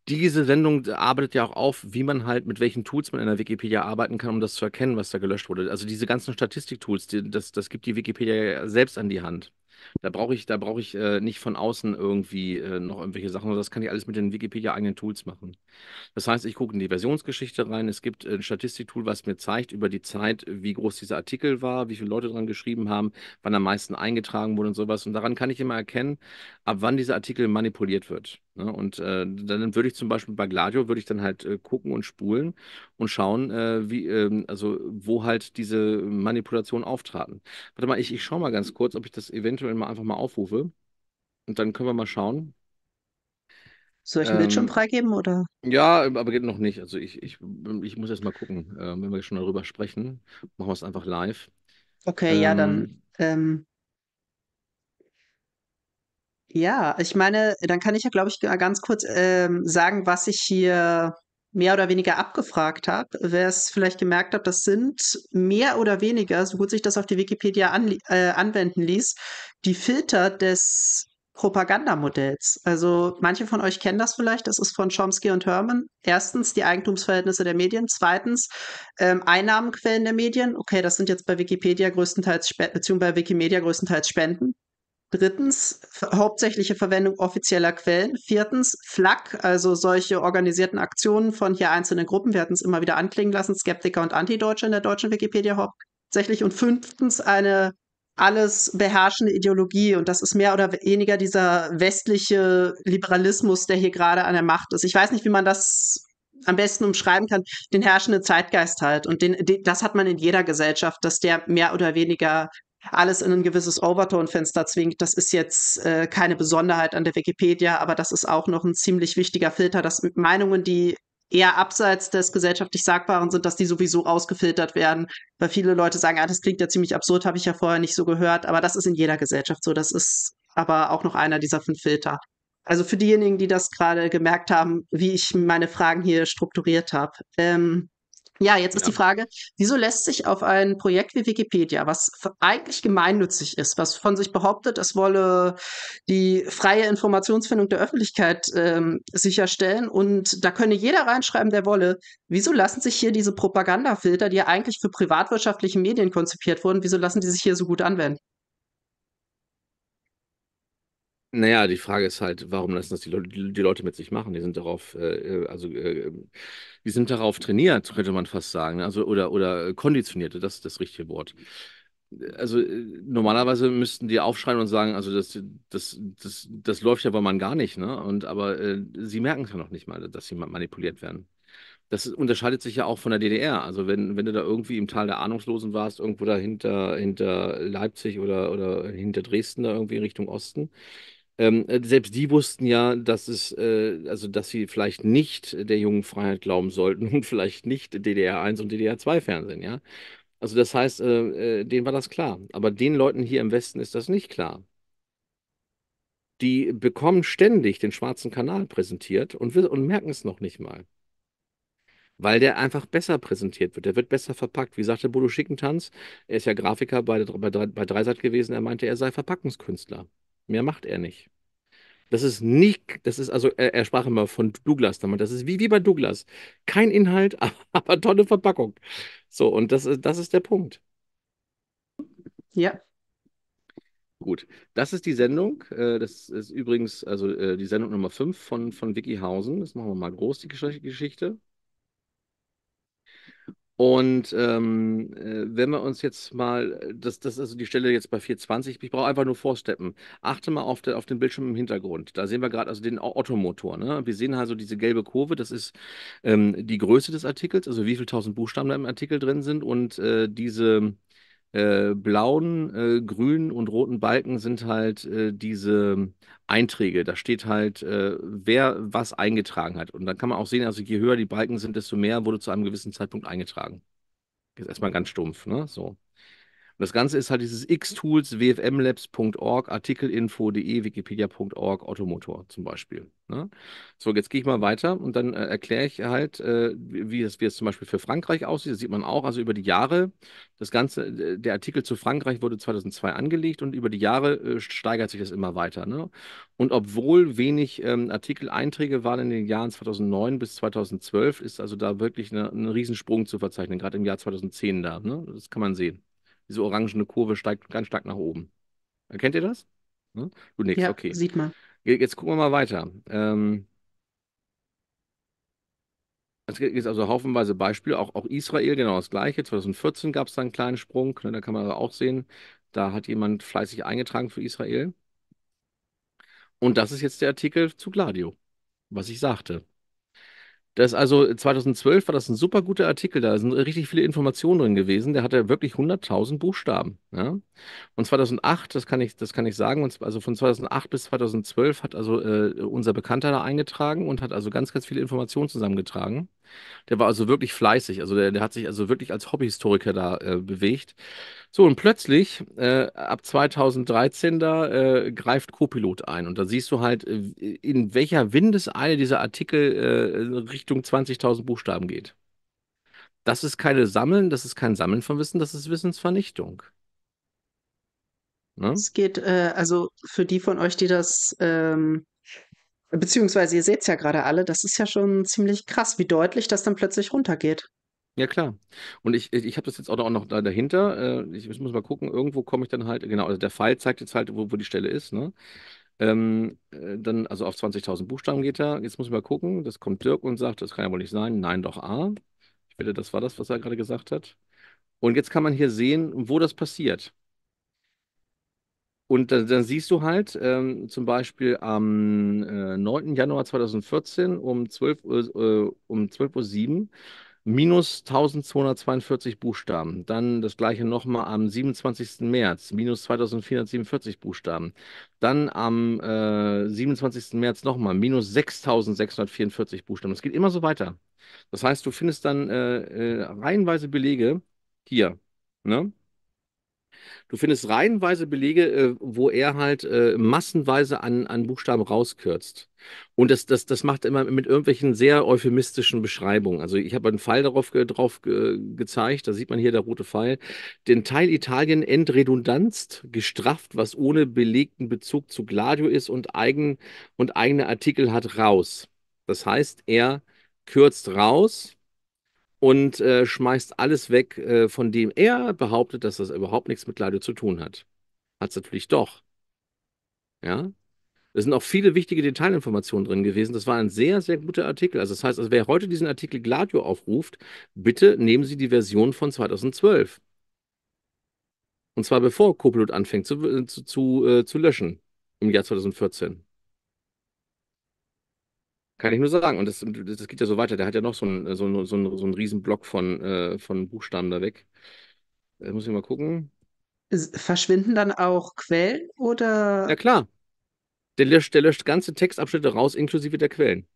diese Sendung arbeitet ja auch auf, wie man halt, mit welchen Tools man in der Wikipedia arbeiten kann, um das zu erkennen, was da gelöscht wurde. Also diese ganzen Statistiktools, das, das gibt die Wikipedia selbst an die Hand. Da brauche ich, da brauche ich äh, nicht von außen irgendwie äh, noch irgendwelche Sachen. sondern Das kann ich alles mit den Wikipedia-eigenen Tools machen. Das heißt, ich gucke in die Versionsgeschichte rein. Es gibt äh, ein Statistiktool, was mir zeigt über die Zeit, wie groß dieser Artikel war, wie viele Leute dran geschrieben haben, wann am meisten eingetragen wurde und sowas. Und daran kann ich immer erkennen, ab wann dieser Artikel manipuliert wird. Ne? Und äh, dann würde ich zum Beispiel bei Gladio, würde ich dann halt äh, gucken und spulen und schauen, äh, wie, ähm, also wo halt diese Manipulationen auftraten. Warte mal, ich, ich schaue mal ganz kurz, ob ich das eventuell eventuell mal einfach mal aufrufe. Und dann können wir mal schauen. Soll ich einen ähm, Bildschirm freigeben oder? Ja, aber geht noch nicht. Also ich, ich, ich muss erst mal gucken, äh, wenn wir schon darüber sprechen. Machen wir es einfach live. Okay, ähm, ja, dann. Ähm, ähm, ja, ich meine, dann kann ich ja, glaube ich, ganz kurz ähm, sagen, was ich hier mehr oder weniger abgefragt habe, wer es vielleicht gemerkt hat, das sind mehr oder weniger, so gut sich das auf die Wikipedia an, äh, anwenden ließ, die Filter des Propagandamodells. Also manche von euch kennen das vielleicht, das ist von Chomsky und Herman. Erstens die Eigentumsverhältnisse der Medien, zweitens ähm, Einnahmenquellen der Medien. Okay, das sind jetzt bei Wikipedia größtenteils, beziehungsweise bei Wikimedia größtenteils Spenden. Drittens hauptsächliche Verwendung offizieller Quellen. Viertens FLAG, also solche organisierten Aktionen von hier einzelnen Gruppen. Wir hatten es immer wieder anklingen lassen, Skeptiker und Antideutsche in der deutschen Wikipedia hauptsächlich. Und fünftens eine alles beherrschende Ideologie. Und das ist mehr oder weniger dieser westliche Liberalismus, der hier gerade an der Macht ist. Ich weiß nicht, wie man das am besten umschreiben kann, den herrschenden Zeitgeist halt. Und den, den, das hat man in jeder Gesellschaft, dass der mehr oder weniger alles in ein gewisses Overtone-Fenster zwingt. Das ist jetzt äh, keine Besonderheit an der Wikipedia, aber das ist auch noch ein ziemlich wichtiger Filter, dass Meinungen, die eher abseits des gesellschaftlich Sagbaren sind, dass die sowieso rausgefiltert werden, weil viele Leute sagen, ah, das klingt ja ziemlich absurd, habe ich ja vorher nicht so gehört, aber das ist in jeder Gesellschaft so. Das ist aber auch noch einer dieser fünf Filter. Also für diejenigen, die das gerade gemerkt haben, wie ich meine Fragen hier strukturiert habe. Ähm, ja, jetzt ist ja. die Frage, wieso lässt sich auf ein Projekt wie Wikipedia, was eigentlich gemeinnützig ist, was von sich behauptet, es wolle die freie Informationsfindung der Öffentlichkeit ähm, sicherstellen und da könne jeder reinschreiben, der wolle, wieso lassen sich hier diese Propagandafilter, die ja eigentlich für privatwirtschaftliche Medien konzipiert wurden, wieso lassen die sich hier so gut anwenden? Naja, die Frage ist halt, warum lassen das die, Le die Leute mit sich machen? Die sind darauf, äh, äh, also äh, die sind darauf trainiert, könnte man fast sagen. Ne? Also, oder, oder konditioniert, das ist das richtige Wort. Also äh, normalerweise müssten die aufschreien und sagen, also das, das, das, das läuft ja bei man gar nicht, ne? Und aber äh, sie merken es ja noch nicht mal, dass sie manipuliert werden das unterscheidet sich ja auch von der DDR. Also wenn, wenn du da irgendwie im Tal der Ahnungslosen warst, irgendwo da hinter, hinter Leipzig oder, oder hinter Dresden, da irgendwie Richtung Osten, ähm, äh, selbst die wussten ja, dass es, äh, also dass sie vielleicht nicht der jungen Freiheit glauben sollten und vielleicht nicht DDR 1 und DDR 2 Fernsehen, ja. Also das heißt, äh, äh, denen war das klar. Aber den Leuten hier im Westen ist das nicht klar. Die bekommen ständig den schwarzen Kanal präsentiert und, und merken es noch nicht mal. Weil der einfach besser präsentiert wird, der wird besser verpackt. Wie sagte Bodo Schickentanz, er ist ja Grafiker bei, bei, bei Dreisat gewesen, er meinte, er sei Verpackungskünstler. Mehr macht er nicht. Das ist nicht, das ist also, er, er sprach immer von Douglas damals. Das ist wie, wie bei Douglas. Kein Inhalt, aber, tolle Verpackung. So, und das, das ist der Punkt. Ja. Gut, das ist die Sendung. Äh, das ist übrigens also äh, die Sendung Nummer 5 von, von Hausen. Das machen wir mal groß, die Geschichte. Und ähm, äh, wenn wir uns jetzt mal, das, das ist also die Stelle jetzt bei 420, ich brauche einfach nur vorsteppen. Achte mal auf, der, auf den Bildschirm im Hintergrund. Da sehen wir gerade also den Ottomotor. Ne? Wir sehen also diese gelbe Kurve, das ist ähm, die Größe des Artikels, also wie viele tausend Buchstaben da im Artikel drin sind. Und äh, diese äh, blauen, äh, grünen und roten Balken sind halt äh, diese Einträge. Da steht halt, äh, wer was eingetragen hat. Und dann kann man auch sehen, also je höher die Balken sind, desto mehr wurde zu einem gewissen Zeitpunkt eingetragen. Jetzt erstmal ganz stumpf, ne? So. Und das Ganze ist halt dieses X-Tools, wfmlabs.org, artikelinfo.de, wikipedia.org, Automotor zum Beispiel. Ne? So, jetzt gehe ich mal weiter und dann äh, erkläre ich halt, äh, wie, es, wie es zum Beispiel für Frankreich aussieht. Das sieht man auch, also über die Jahre. Das Ganze, der Artikel zu Frankreich wurde 2002 angelegt und über die Jahre äh, steigert sich das immer weiter. Ne? Und obwohl wenig ähm, Artikeleinträge waren in den Jahren 2009 bis 2012, ist also da wirklich ne, ein Riesensprung zu verzeichnen, gerade im Jahr 2010 da. Ne? Das kann man sehen diese orangene Kurve steigt ganz stark nach oben. Erkennt ihr das? Ne? Gut, nix, ja, okay. Sieht man. Jetzt gucken wir mal weiter. Ähm, es gibt also haufenweise Beispiele, auch, auch Israel, genau das gleiche. 2014 gab es da einen kleinen Sprung, ne, da kann man auch sehen, da hat jemand fleißig eingetragen für Israel. Und das ist jetzt der Artikel zu Gladio, was ich sagte. Das also 2012 war das ein super guter Artikel, da sind richtig viele Informationen drin gewesen. Der hatte wirklich 100.000 Buchstaben. Ja? Und 2008, das kann ich, das kann ich sagen, also von 2008 bis 2012 hat also äh, unser Bekannter da eingetragen und hat also ganz, ganz viele Informationen zusammengetragen. Der war also wirklich fleißig. Also der, der hat sich also wirklich als Hobbyhistoriker da äh, bewegt. So, und plötzlich, äh, ab 2013, da äh, greift Copilot ein. Und da siehst du halt, äh, in welcher Windeseile dieser Artikel äh, Richtung 20.000 Buchstaben geht. Das ist keine Sammeln, das ist kein Sammeln von Wissen, das ist Wissensvernichtung. Ne? Es geht, äh, also für die von euch, die das ähm, Beziehungsweise ihr seht es ja gerade alle, das ist ja schon ziemlich krass, wie deutlich das dann plötzlich runtergeht. Ja, klar. Und ich, ich habe das jetzt auch noch da dahinter. Äh, ich muss mal gucken, irgendwo komme ich dann halt, genau, also der Pfeil zeigt jetzt halt, wo, wo die Stelle ist, ne? Ähm, äh, dann, also auf 20.000 Buchstaben geht er. Jetzt muss ich mal gucken. Das kommt Dirk und sagt, das kann ja wohl nicht sein. Nein, doch A. Ich wette, das war das, was er gerade gesagt hat. Und jetzt kann man hier sehen, wo das passiert. Und dann, dann, siehst du halt ähm, zum Beispiel am äh, 9. Januar 2014 um 12 Uhr, äh, um 12.07 Uhr minus 1242 Buchstaben. Dann das gleiche nochmal am 27. März, minus 2447 Buchstaben. Dann am äh, 27. März nochmal, minus 6644 Buchstaben. Es geht immer so weiter. Das heißt, du findest dann äh, äh reihenweise Belege hier. Ne? Du findest reihenweise Belege, äh, wo er halt äh, massenweise an, an Buchstaben rauskürzt. Und das, das, das macht er immer mit irgendwelchen sehr euphemistischen Beschreibungen. Also ich habe einen Pfeil darauf drauf ge gezeigt, da sieht man hier der rote Pfeil. Den Teil Italien entredundanzt, gestrafft, was ohne belegten Bezug zu Gladio ist und, eigen, und eigene Artikel hat raus. Das heißt, er kürzt raus, und äh, schmeißt alles weg, äh, von dem er behauptet, dass das überhaupt nichts mit Leide zu tun hat. Hat es natürlich doch. Ja. Es sind auch viele wichtige Detailinformationen drin gewesen. Das war ein sehr, sehr guter Artikel. Also das heißt, also wer heute diesen Artikel Gladio aufruft, bitte nehmen Sie die Version von 2012. Und zwar bevor Copilot anfängt zu, äh, zu, zu, äh, zu löschen im Jahr 2014. Kann ich nur sagen. Und das, das geht ja so weiter. Der hat ja noch so einen, äh, so so einen, so einen Riesenblock von, äh, von Buchstaben da weg. Da äh, muss ich mal gucken. Verschwinden dann auch Quellen oder? Ja, klar. Der löscht, der löscht ganze Textabschnitte raus, inklusive der Quellen.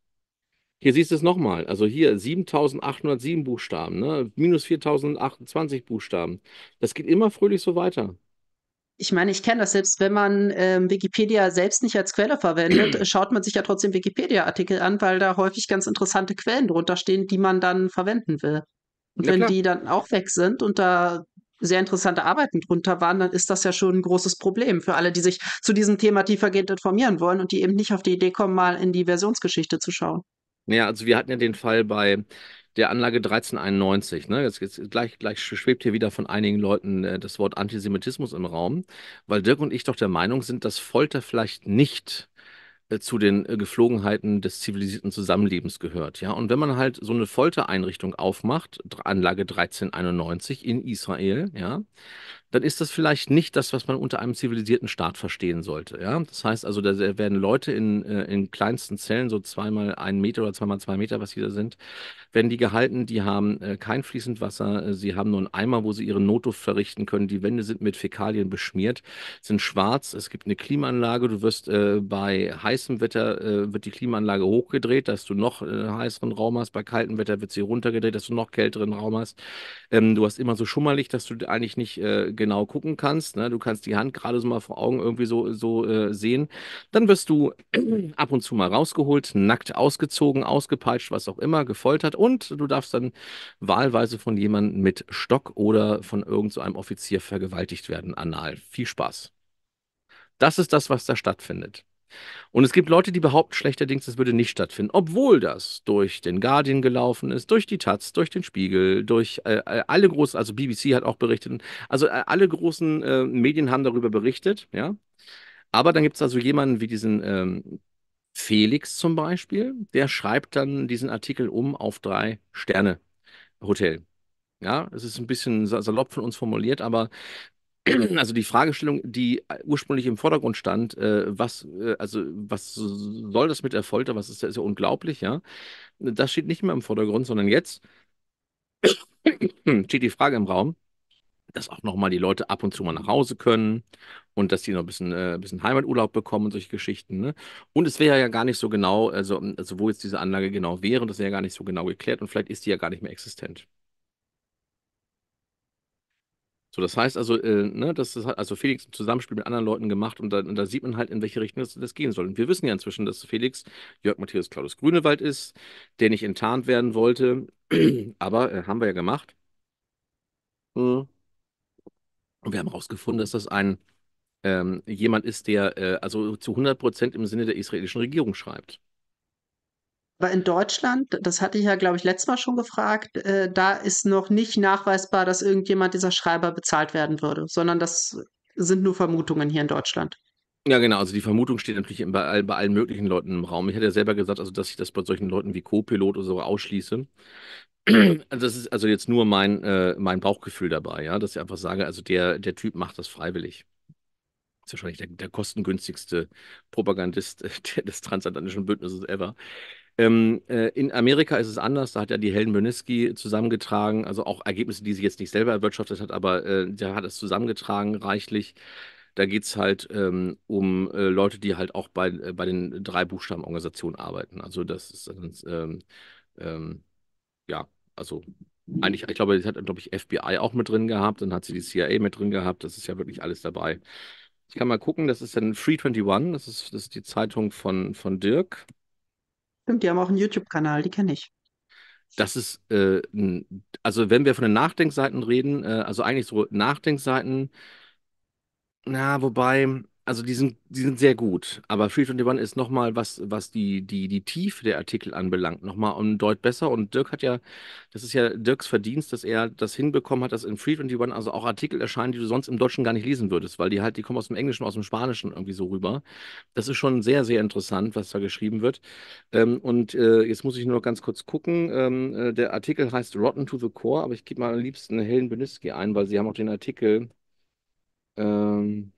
Hier siehst du es nochmal. Also hier 7807 Buchstaben, ne? minus 4028 Buchstaben. Das geht immer fröhlich so weiter ich meine, ich kenne das selbst, wenn man ähm, Wikipedia selbst nicht als Quelle verwendet, schaut man sich ja trotzdem Wikipedia-Artikel an, weil da häufig ganz interessante Quellen drunter stehen, die man dann verwenden will. Und ja, wenn klar. die dann auch weg sind und da sehr interessante Arbeiten drunter waren, dann ist das ja schon ein großes Problem für alle, die sich zu diesem Thema tiefergehend informieren wollen und die eben nicht auf die Idee kommen, mal in die Versionsgeschichte zu schauen. Ja, also wir hatten ja den Fall bei der Anlage 1391. Ne? Jetzt, jetzt gleich, gleich schwebt hier wieder von einigen Leuten äh, das Wort Antisemitismus im Raum, weil Dirk und ich doch der Meinung sind, dass Folter vielleicht nicht äh, zu den äh, Geflogenheiten des zivilisierten Zusammenlebens gehört. Ja? Und wenn man halt so eine Foltereinrichtung aufmacht, Anlage 1391 in Israel, ja, dann ist das vielleicht nicht das, was man unter einem zivilisierten Staat verstehen sollte. Ja? Das heißt also, da werden Leute in, äh, in kleinsten Zellen, so zweimal einen Meter oder zweimal zwei Meter, was sie da sind, werden die gehalten, die haben äh, kein fließend Wasser, äh, sie haben nur einen Eimer, wo sie ihren Notduft verrichten können, die Wände sind mit Fäkalien beschmiert, sind schwarz, es gibt eine Klimaanlage, du wirst äh, bei heißem Wetter, äh, wird die Klimaanlage hochgedreht, dass du noch äh, heißeren Raum hast, bei kaltem Wetter wird sie runtergedreht, dass du noch kälteren Raum hast. Ähm, du hast immer so schummerlich, dass du eigentlich nicht genau gucken kannst, ne? du kannst die Hand gerade so mal vor Augen irgendwie so, so äh, sehen, dann wirst du ab und zu mal rausgeholt, nackt ausgezogen, ausgepeitscht, was auch immer, gefoltert und du darfst dann wahlweise von jemandem mit Stock oder von irgendeinem so Offizier vergewaltigt werden, anal. Viel Spaß. Das ist das, was da stattfindet. Und es gibt Leute, die behaupten schlechterdings, es würde nicht stattfinden, obwohl das durch den Guardian gelaufen ist, durch die Taz, durch den Spiegel, durch äh, äh alle großen, also BBC hat auch berichtet, also äh, alle großen äh, Medien haben darüber berichtet, ja. Aber dann gibt es also jemanden wie diesen ähm, Felix zum Beispiel, der schreibt dann diesen Artikel um auf drei Sterne Hotel. Ja, es ist ein bisschen salopp von uns formuliert, aber also die Fragestellung, die äh, ursprünglich im Vordergrund stand, äh, was, äh, also was soll das mit der Folter? Was ist das? Ist ja unglaublich, ja. Das steht nicht mehr im Vordergrund, sondern jetzt steht die Frage im Raum, dass auch nochmal die Leute ab und zu mal nach Hause können und dass die noch ein bisschen, äh, ein bisschen Heimaturlaub bekommen und solche Geschichten. Ne? Und es wäre ja gar nicht so genau, also, also wo jetzt diese Anlage genau wäre, das wäre ja gar nicht so genau geklärt und vielleicht ist die ja gar nicht mehr existent. So, das heißt also, äh, ne, das hat also Felix im Zusammenspiel mit anderen Leuten gemacht und da, und da sieht man halt, in welche Richtung das, das, gehen soll. Und wir wissen ja inzwischen, dass Felix Jörg Matthias Claudius Grünewald ist, der nicht enttarnt werden wollte, aber äh, haben wir ja gemacht. Hm. Und wir haben herausgefunden, dass das ein ähm, jemand ist, der äh, also zu 100 im Sinne der israelischen Regierung schreibt. Aber in Deutschland, das hatte ich ja, glaube ich, letztes Mal schon gefragt, äh, da ist noch nicht nachweisbar, dass irgendjemand dieser Schreiber bezahlt werden würde, sondern das sind nur Vermutungen hier in Deutschland. Ja, genau. Also die Vermutung steht natürlich bei, bei allen möglichen Leuten im Raum. Ich hatte ja selber gesagt, also dass ich das bei solchen Leuten wie Co-Pilot oder so ausschließe. Mhm. Also das ist also jetzt nur mein, äh, mein Bauchgefühl dabei, ja, dass ich einfach sage, also der, der Typ macht das freiwillig Ist wahrscheinlich der, der, kostengünstigste Propagandist des transatlantischen Bündnisses ever. Ähm, äh, in Amerika ist es anders, da hat ja die Helen Möniski zusammengetragen, also auch Ergebnisse, die sie jetzt nicht selber erwirtschaftet hat, aber äh, der hat es zusammengetragen reichlich. Da geht es halt ähm, um äh, Leute, die halt auch bei, äh, bei den drei Buchstabenorganisationen arbeiten. Also das ist ähm, ähm, ja, also eigentlich, ich glaube, das hat, glaube ich, FBI auch mit drin gehabt, dann hat sie die CIA mit drin gehabt, das ist ja wirklich alles dabei. Ich kann mal gucken, das ist dann Free 21, das ist, das ist die Zeitung von, von Dirk. Stimmt, die haben auch einen YouTube-Kanal, die kenne ich. Das ist, äh, also wenn wir von den Nachdenkseiten reden, äh, also eigentlich so Nachdenkseiten, na, wobei, also die sind, die sind sehr gut, aber Free 21 ist nochmal, was, was die, die, die Tiefe der Artikel anbelangt, nochmal um Deut besser. Und Dirk hat ja, das ist ja Dirks Verdienst, dass er das hinbekommen hat, dass in Free 21 also auch Artikel erscheinen, die du sonst im Deutschen gar nicht lesen würdest, weil die halt, die kommen aus dem Englischen, aus dem Spanischen irgendwie so rüber. Das ist schon sehr, sehr interessant, was da geschrieben wird. Ähm, und äh, jetzt muss ich nur noch ganz kurz gucken. Ähm, äh, der Artikel heißt Rotten to the Core, aber ich gebe mal am liebsten Helen Beniski ein, weil sie haben auch den Artikel. Ähm,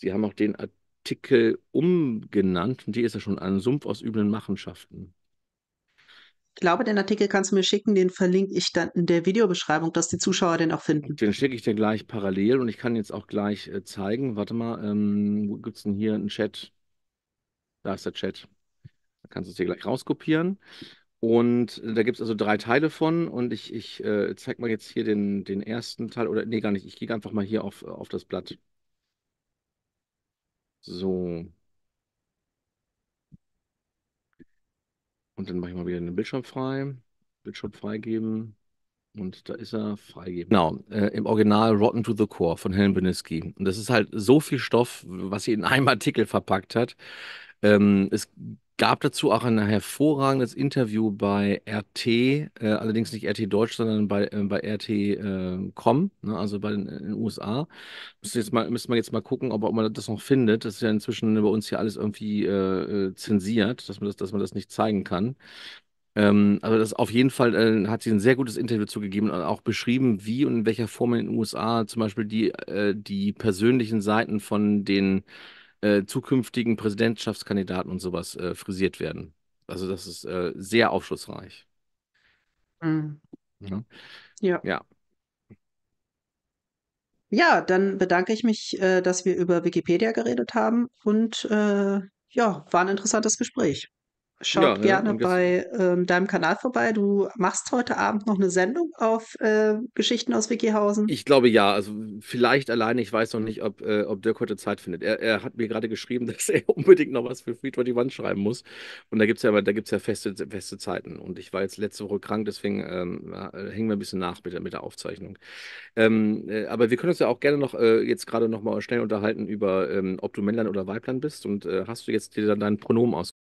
Sie haben auch den Artikel umgenannt und die ist ja schon ein Sumpf aus üblen Machenschaften. Ich glaube, den Artikel kannst du mir schicken, den verlinke ich dann in der Videobeschreibung, dass die Zuschauer den auch finden. Den schicke ich dir gleich parallel und ich kann jetzt auch gleich äh, zeigen. Warte mal, ähm, wo gibt es denn hier einen Chat? Da ist der Chat. Da kannst du es dir gleich rauskopieren. Und äh, da gibt es also drei Teile von und ich, ich äh, zeige mal jetzt hier den, den ersten Teil oder nee, gar nicht. Ich gehe einfach mal hier auf, äh, auf das Blatt. So. Und dann mache ich mal wieder den Bildschirm frei. Bildschirm freigeben. Und da ist er freigeben. Genau, äh, im Original Rotten to the Core von Helen Beniski. Und das ist halt so viel Stoff, was sie in einem Artikel verpackt hat. Ähm, es gab dazu auch ein hervorragendes Interview bei RT, äh, allerdings nicht RT Deutsch, sondern bei, äh, bei RT.com, äh, ne, also bei den, in den USA. Müsste jetzt mal, müsste man jetzt mal gucken, ob, ob, man das noch findet. Das ist ja inzwischen bei uns hier alles irgendwie äh, äh, zensiert, dass man, das, dass man das nicht zeigen kann. Ähm, aber das auf jeden Fall äh, hat sie ein sehr gutes Interview zugegeben und auch beschrieben, wie und in welcher Form in den USA zum Beispiel die, äh, die persönlichen Seiten von den äh, zukünftigen Präsidentschaftskandidaten und sowas äh, frisiert werden. Also das ist äh, sehr aufschlussreich. Mhm. Mhm. Ja. ja. Ja, dann bedanke ich mich, äh, dass wir über Wikipedia geredet haben und äh, ja, war ein interessantes Gespräch. Schaut ja, gerne bei ähm, deinem Kanal vorbei. Du machst heute Abend noch eine Sendung auf äh, Geschichten aus Wikihausen. Ich glaube ja. Also vielleicht alleine. Ich weiß noch nicht, ob, äh, ob Dirk heute Zeit findet. Er, er hat mir gerade geschrieben, dass er unbedingt noch was für Free 21 schreiben muss. Und da gibt es ja, da gibt's ja feste, feste Zeiten. Und ich war jetzt letzte Woche krank, deswegen ähm, äh, hängen wir ein bisschen nach mit, mit der Aufzeichnung. Ähm, äh, aber wir können uns ja auch gerne noch äh, jetzt gerade noch mal schnell unterhalten über, ähm, ob du Männlein oder Weiblein bist. Und äh, hast du jetzt dir dann dein Pronomen aus